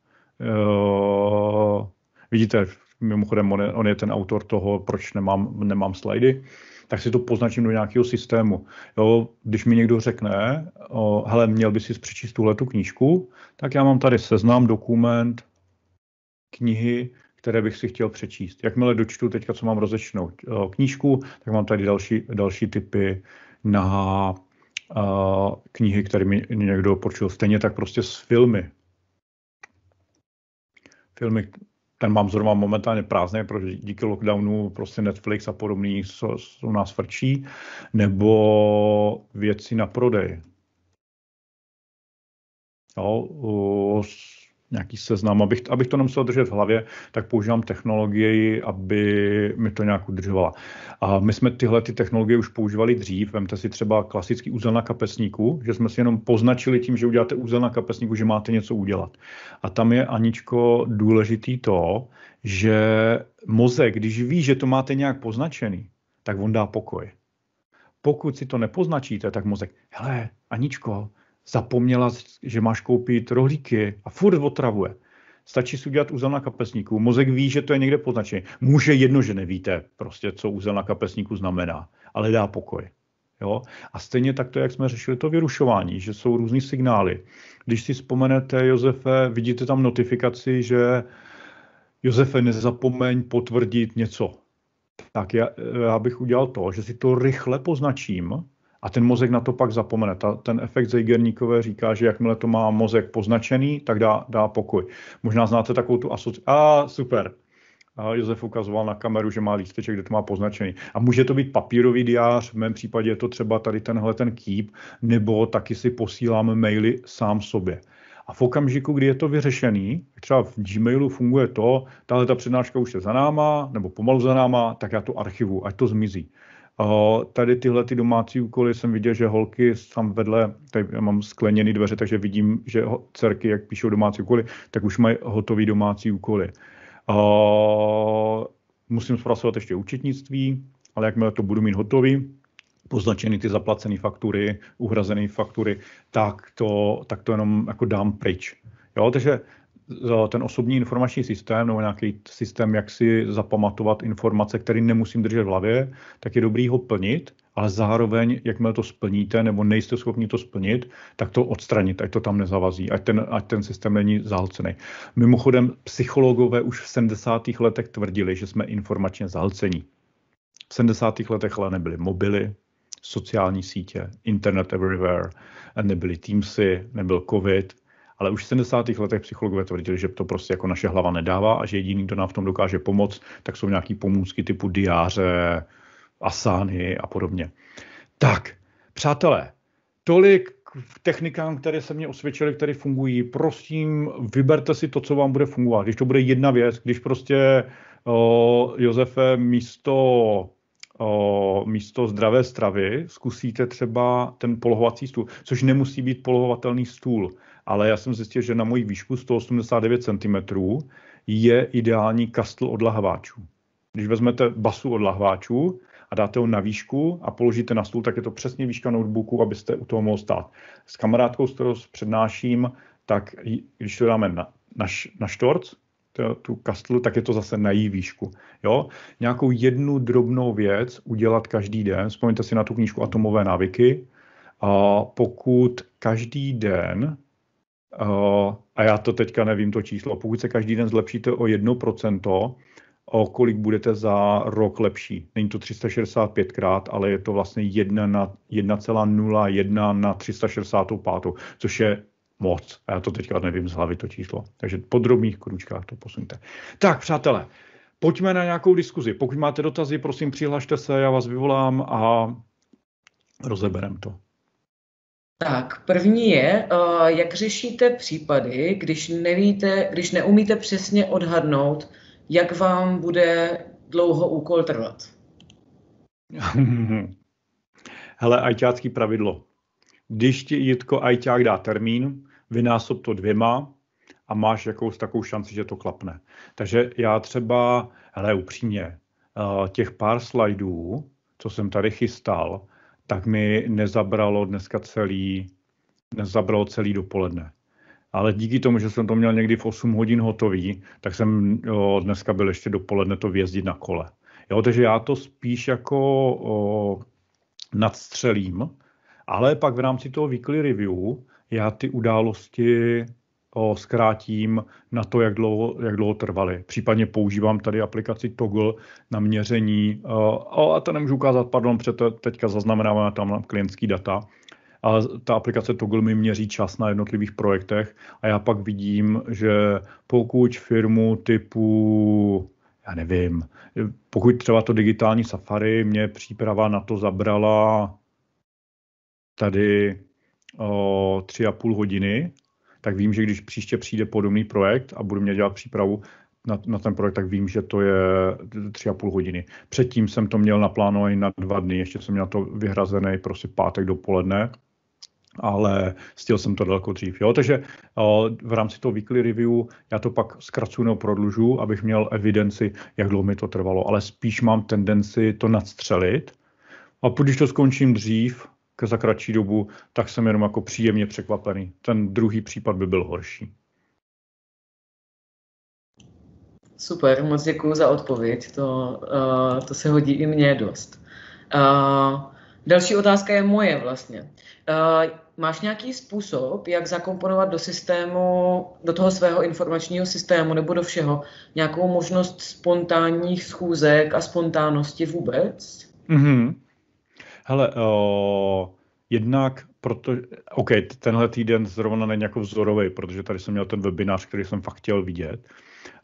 O, vidíte, mimochodem on je, on je ten autor toho, proč nemám, nemám slidy tak si to poznačím do nějakého systému. Jo, když mi někdo řekne, o, hele, měl by si přečíst tuhle tu knížku, tak já mám tady seznam, dokument, knihy, které bych si chtěl přečíst. Jakmile dočtu teďka, co mám rozečnou knížku, tak mám tady další, další typy na uh, knihy, které mi někdo počul. Stejně tak prostě s filmy. Filmy, ten mám zrovna momentálně prázdný, protože díky lockdownu prostě Netflix a podobný jsou, jsou nás frčí, nebo věci na prodej. Jo, nějaký seznam, abych, abych to nemusel držet v hlavě, tak používám technologii, aby mi to nějak udržovala. A my jsme tyhle ty technologie už používali dřív. Vemte si třeba klasický úzel na kapesníku, že jsme si jenom poznačili tím, že uděláte úzel na kapesníku, že máte něco udělat. A tam je, Aničko, důležitý to, že mozek, když ví, že to máte nějak poznačený, tak on dá pokoj. Pokud si to nepoznačíte, tak mozek, hele, Aničko, zapomněla, že máš koupit rohlíky a furt otravuje. Stačí si udělat úzel na kapesníku. Mozek ví, že to je někde poznačený. Může jedno, že nevíte prostě, co úzel na kapesníku znamená, ale dá pokoj. Jo? A stejně tak to, jak jsme řešili to vyrušování, že jsou různý signály. Když si vzpomenete, Josefe, vidíte tam notifikaci, že Josefe, nezapomeň potvrdit něco. Tak já, já bych udělal to, že si to rychle poznačím, a ten mozek na to pak zapomene. Ta, ten efekt Zeigerníkové říká, že jakmile to má mozek poznačený, tak dá, dá pokoj. Možná znáte takovou tu asociaci. A ah, super. A Josef ukazoval na kameru, že má lísteček, kde to má poznačený. A může to být papírový diář, v mém případě je to třeba tady tenhle ten kýp, nebo taky si posílám maily sám sobě. A v okamžiku, kdy je to vyřešený, třeba v Gmailu funguje to, tahle ta přednáška už je za náma, nebo pomalu za náma, tak já to archivu, ať to zmizí tady tyhle ty domácí úkoly jsem viděl, že holky tam vedle, tady mám skleněné dveře, takže vidím, že dcerky, jak píšou domácí úkoly, tak už mají hotový domácí úkoly. A musím zpracovat ještě účetnictví, ale jakmile to budu mít hotový, poznačeny ty zaplacené faktury, uhrazené faktury, tak to, tak to jenom jako dám pryč. Jo, takže ten osobní informační systém nebo nějaký systém, jak si zapamatovat informace, které nemusím držet v hlavě, tak je dobrý ho plnit, ale zároveň, jakmile to splníte nebo nejste schopni to splnit, tak to odstranit, ať to tam nezavazí, ať ten, ať ten systém není zahlcený. Mimochodem, psychologové už v 70. letech tvrdili, že jsme informačně zahlcení. V 70. letech ale nebyly mobily, sociální sítě, internet everywhere, nebyly Teamsy, nebyl COVID, ale už v 70. letech psychologové tvrdili, že to prostě jako naše hlava nedává a že jediný, kdo nám v tom dokáže pomoct, tak jsou nějaký pomůcky typu diáře, asány a podobně. Tak, přátelé, tolik k technikám, které se mě osvědčily, které fungují. Prosím, vyberte si to, co vám bude fungovat. Když to bude jedna věc, když prostě o, Josefe místo, o, místo zdravé stravy zkusíte třeba ten polohovací stůl, což nemusí být polohovatelný stůl ale já jsem zjistil, že na moji výšku 189 cm je ideální kastl od lahváčů. Když vezmete basu od lahváčů a dáte ho na výšku a položíte na stůl, tak je to přesně výška notebooku, abyste u toho mohl stát. S kamarádkou, s kterou přednáším, tak když to dáme na, na, na štorc, tu kastl, tak je to zase na její výšku. Jo? Nějakou jednu drobnou věc udělat každý den. Vzpomeňte si na tu knížku Atomové návyky. A pokud každý den Eh, a já to teďka nevím, to číslo, pokud se každý den zlepšíte o 1%, o kolik budete za rok lepší. Není to 365 krát, ale je to vlastně 1 na 1,01 na 365, což je moc. A já to teďka nevím z hlavy to číslo. Takže v podrobných kručkách to posunte. Tak, přátelé, pojďme na nějakou diskuzi. Pokud máte dotazy, prosím, přihlašte se, já vás vyvolám a rozeberem to. Tak, první je, eh, jak řešíte případy, když nevíte, když neumíte přesně odhadnout, jak vám bude dlouho úkol trvat? Hele, ajťácký pravidlo. Když ti Jitko ajťák dá termín, vynásob to dvěma a máš jakous takovou šanci, že to klapne. Takže já třeba, hele, upřímně, eh, těch pár slajdů, co jsem tady chystal, tak mi nezabralo dneska celý, nezabralo celý dopoledne. Ale díky tomu, že jsem to měl někdy v 8 hodin hotový, tak jsem o, dneska byl ještě dopoledne to vězdit na kole. Jo, takže já to spíš jako o, nadstřelím, ale pak v rámci toho weekly review já ty události o, zkrátím na to, jak dlouho, jak dlouho trvaly. Případně používám tady aplikaci Toggle na měření, o, eh, a to nemůžu ukázat, pardon, protože teďka zaznamenáváme tam klientský data, a ta aplikace Toggle mi měří čas na jednotlivých projektech a já pak vidím, že pokud firmu typu já nevím, pokud třeba to digitální safari, mě příprava na to zabrala tady o, tři a půl hodiny tak vím, že když příště přijde podobný projekt a budu mě dělat přípravu na, na ten projekt, tak vím, že to je tři a půl hodiny. Předtím jsem to měl naplánovat na dva dny, ještě jsem měl to vyhrazený prostě pátek dopoledne, ale stihl jsem to daleko dřív. Jo? Takže v rámci toho weekly review já to pak zkracuju nebo prodlužu, abych měl evidenci, jak dlouho mi to trvalo, ale spíš mám tendenci to nadstřelit a když to skončím dřív, k za kratší dobu, tak jsem jenom jako příjemně překvapený. Ten druhý případ by byl horší. Super, moc děkuji za odpověď. To, uh, to se hodí i mně dost. Uh, další otázka je moje vlastně. Uh, máš nějaký způsob, jak zakomponovat do systému, do toho svého informačního systému nebo do všeho, nějakou možnost spontánních schůzek a spontánnosti vůbec? Mm-hmm. Hele, o, jednak proto, OK, tenhle týden zrovna není jako vzorový, protože tady jsem měl ten webinář, který jsem fakt chtěl vidět,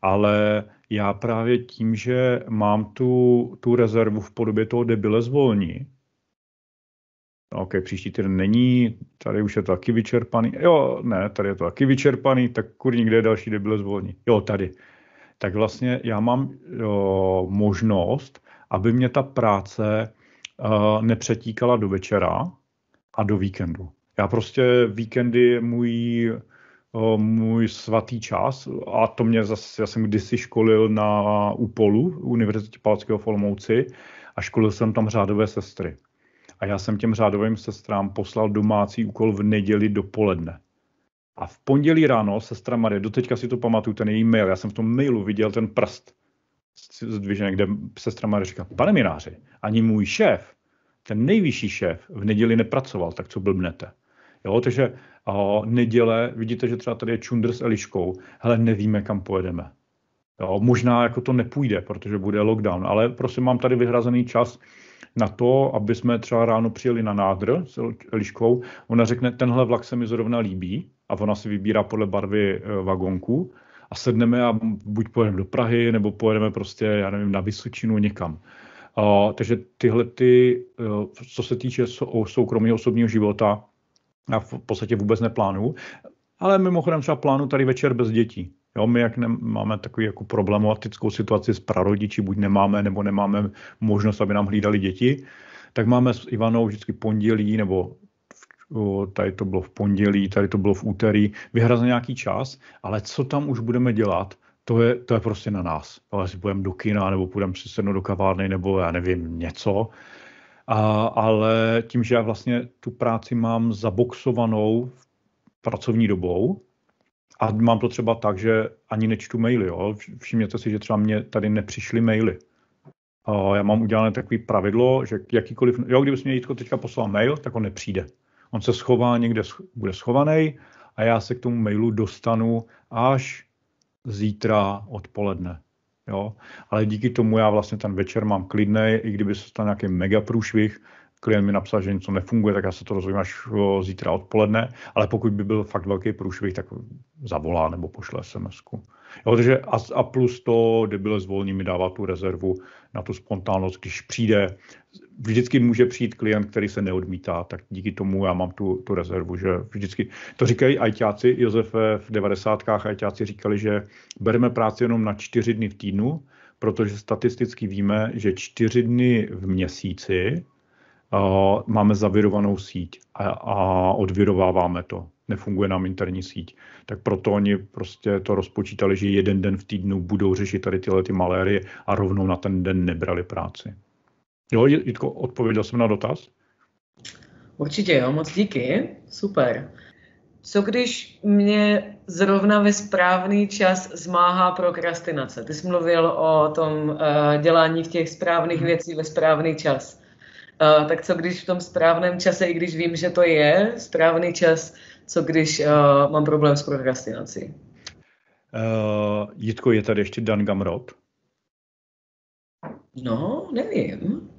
ale já právě tím, že mám tu, tu rezervu v podobě toho debile zvolní, no, OK, příští týden není, tady už je to taky vyčerpaný. Jo, ne, tady je to taky vyčerpaný, tak kurní, kde je další debile zvolní? Jo, tady. Tak vlastně já mám o, možnost, aby mě ta práce nepřetíkala do večera a do víkendu. Já prostě víkendy je můj, můj svatý čas a to mě zase, já jsem kdysi školil na UPOLu, Univerzitě Palackého Folmouci Olomouci a školil jsem tam řádové sestry. A já jsem těm řádovým sestrám poslal domácí úkol v neděli dopoledne. A v pondělí ráno sestra Marie, doteďka si to pamatuju, ten její mail, já jsem v tom mailu viděl ten prst zdvižené, kde sestra Marie říká, pane mináři, ani můj šéf, ten nejvyšší šéf v neděli nepracoval, tak co blbnete. Jo, takže o, neděle, vidíte, že třeba tady je Čundr s Eliškou, hele, nevíme, kam pojedeme. Jo, možná jako to nepůjde, protože bude lockdown, ale prosím mám tady vyhrazený čas na to, aby jsme třeba ráno přijeli na nádr s Eliškou. Ona řekne, tenhle vlak se mi zrovna líbí a ona si vybírá podle barvy eh, vagonku a sedneme a buď pojedeme do Prahy, nebo pojedeme prostě, já nevím, na Vysočinu někam. Uh, takže tyhle ty, uh, co se týče sou, soukromého osobního života, já v podstatě vůbec neplánuju. Ale mimochodem třeba plánu tady večer bez dětí. Jo, my jak ne, máme takovou jako problematickou situaci s prarodiči, buď nemáme, nebo nemáme možnost, aby nám hlídali děti, tak máme s Ivanou vždycky pondělí nebo tady to bylo v pondělí, tady to bylo v úterý, vyhrazen nějaký čas, ale co tam už budeme dělat, to je, to je prostě na nás. Ale si půjdeme do kina, nebo půjdeme si sednout do kavárny, nebo já nevím, něco. A, ale tím, že já vlastně tu práci mám zaboxovanou pracovní dobou, a mám to třeba tak, že ani nečtu maily. Jo? Všimněte si, že třeba mě tady nepřišly maily. já mám udělané takové pravidlo, že jakýkoliv, jo, kdybys mě Jitko teďka poslal mail, tak on nepřijde. On se schová někde, bude schovaný a já se k tomu mailu dostanu až zítra odpoledne. Jo? Ale díky tomu já vlastně ten večer mám klidný, i kdyby se stal nějaký mega průšvih, klient mi napsal, že něco nefunguje, tak já se to rozumím až zítra odpoledne, ale pokud by byl fakt velký průšvih, tak zavolá nebo pošle sms protože a, a plus to, debil zvolní mi dává tu rezervu na tu spontánnost, když přijde, vždycky může přijít klient, který se neodmítá, tak díky tomu já mám tu, tu rezervu, že vždycky, to říkají ajťáci, Josef v devadesátkách ajťáci říkali, že bereme práci jenom na čtyři dny v týdnu, protože statisticky víme, že čtyři dny v měsíci máme zavirovanou síť a, a odvirováváme to. Nefunguje nám interní síť. Tak proto oni prostě to rozpočítali, že jeden den v týdnu budou řešit tady tyhle ty malérie a rovnou na ten den nebrali práci. Jo, Jitko, odpověděl jsem na dotaz? Určitě jo, moc díky, super. Co když mě zrovna ve správný čas zmáhá prokrastinace? Ty jsi mluvil o tom uh, dělání v těch správných hmm. věcí ve správný čas tak co když v tom správném čase, i když vím, že to je správný čas, co když uh, mám problém s prokrastinací? Uh, Jitko, je tady ještě Dan Gamrot? No, nevím.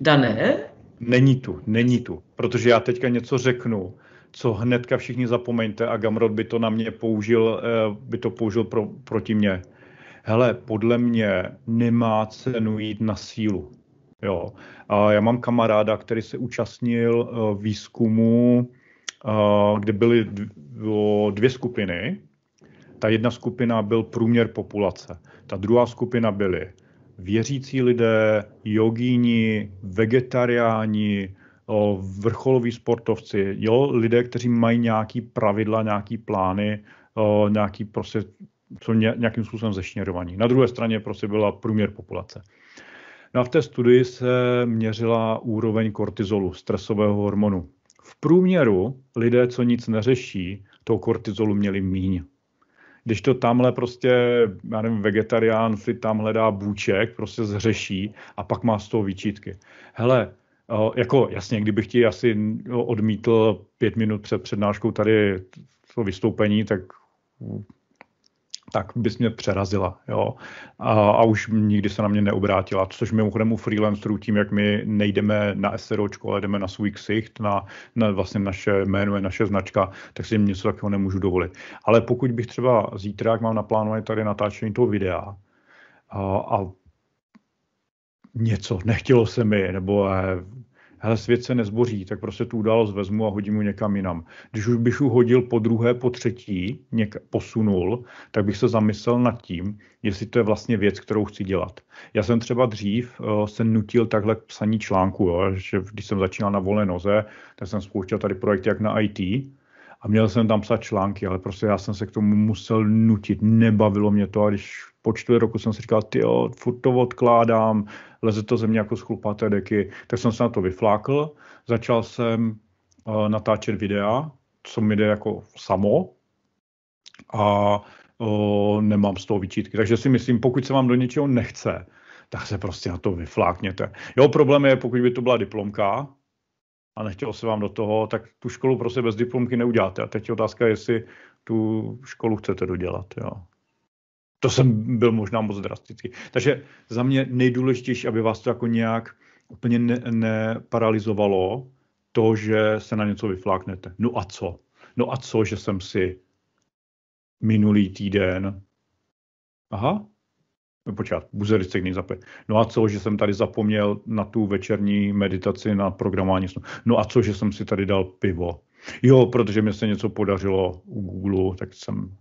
Dané? Není tu, není tu, protože já teďka něco řeknu, co hnedka všichni zapomeňte a Gamrot by to na mě použil, e, by to použil pro, proti mě. Hele, podle mě nemá cenu jít na sílu Jo. A já mám kamaráda, který se účastnil eh, výzkumu, eh, kde byly dvě skupiny. Ta jedna skupina byl průměr populace. Ta druhá skupina byly věřící lidé, jogíni, vegetariáni, vrcholoví sportovci, jo, lidé, kteří mají nějaký pravidla, nějaký plány, nějaký prostě, co nějakým způsobem zešněrovaní. Na druhé straně prostě byla průměr populace. No a v té studii se měřila úroveň kortizolu, stresového hormonu. V průměru lidé, co nic neřeší, toho kortizolu měli míň. Když to tamhle prostě, já nevím, vegetarián si tam hledá bůček, prostě zřeší a pak má z toho výčitky. Hele, jako jasně, kdybych ti asi odmítl pět minut před přednáškou tady to vystoupení, tak tak bys mě přerazila. Jo? A, a už nikdy se na mě neobrátila, což mimochodem u freelancerů tím, jak my nejdeme na SROčko, ale jdeme na svůj ksicht, na, na vlastně naše jméno je naše značka, tak si něco takového nemůžu dovolit. Ale pokud bych třeba zítra, jak mám naplánovat tady natáčení toho videa, a, a něco nechtělo se mi, nebo eh, hele, svět se nezboří, tak prostě tu událost vezmu a hodím ho někam jinam. Když už bych ho hodil po druhé, po třetí, něk posunul, tak bych se zamyslel nad tím, jestli to je vlastně věc, kterou chci dělat. Já jsem třeba dřív uh, se nutil takhle k psaní článku, jo, že když jsem začínal na volné noze, tak jsem spouštěl tady projekt jak na IT, a měl jsem tam psát články, ale prostě já jsem se k tomu musel nutit. Nebavilo mě to a když po čtvrt roku jsem si říkal, ty jo, furt to odkládám, leze to ze mě jako schlupaté deky, tak jsem se na to vyflákl, začal jsem uh, natáčet videa, co mi jde jako samo a uh, nemám z toho výčítky. Takže si myslím, pokud se vám do něčeho nechce, tak se prostě na to vyflákněte. Jo, problém je, pokud by to byla diplomka, a nechtělo se vám do toho, tak tu školu prostě bez diplomky neuděláte. A teď je otázka, jestli tu školu chcete dodělat. Jo to jsem byl možná moc drastický. Takže za mě nejdůležitější, aby vás to jako nějak úplně ne, neparalizovalo, to, že se na něco vyfláknete. No a co? No a co, že jsem si minulý týden, aha, počát, buzery se k zape. No a co, že jsem tady zapomněl na tu večerní meditaci na programování snu. No a co, že jsem si tady dal pivo. Jo, protože mi se něco podařilo u Google, tak jsem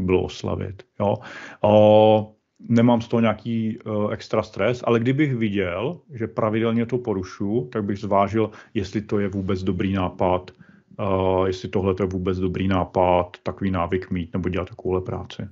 bylo oslavit. Jo. O, nemám z toho nějaký o, eh, extra stres, ale kdybych viděl, že pravidelně to porušu, tak bych zvážil, jestli to je vůbec dobrý nápad, o, eh, jestli tohle je vůbec dobrý nápad, takový návyk mít nebo dělat takovouhle práci.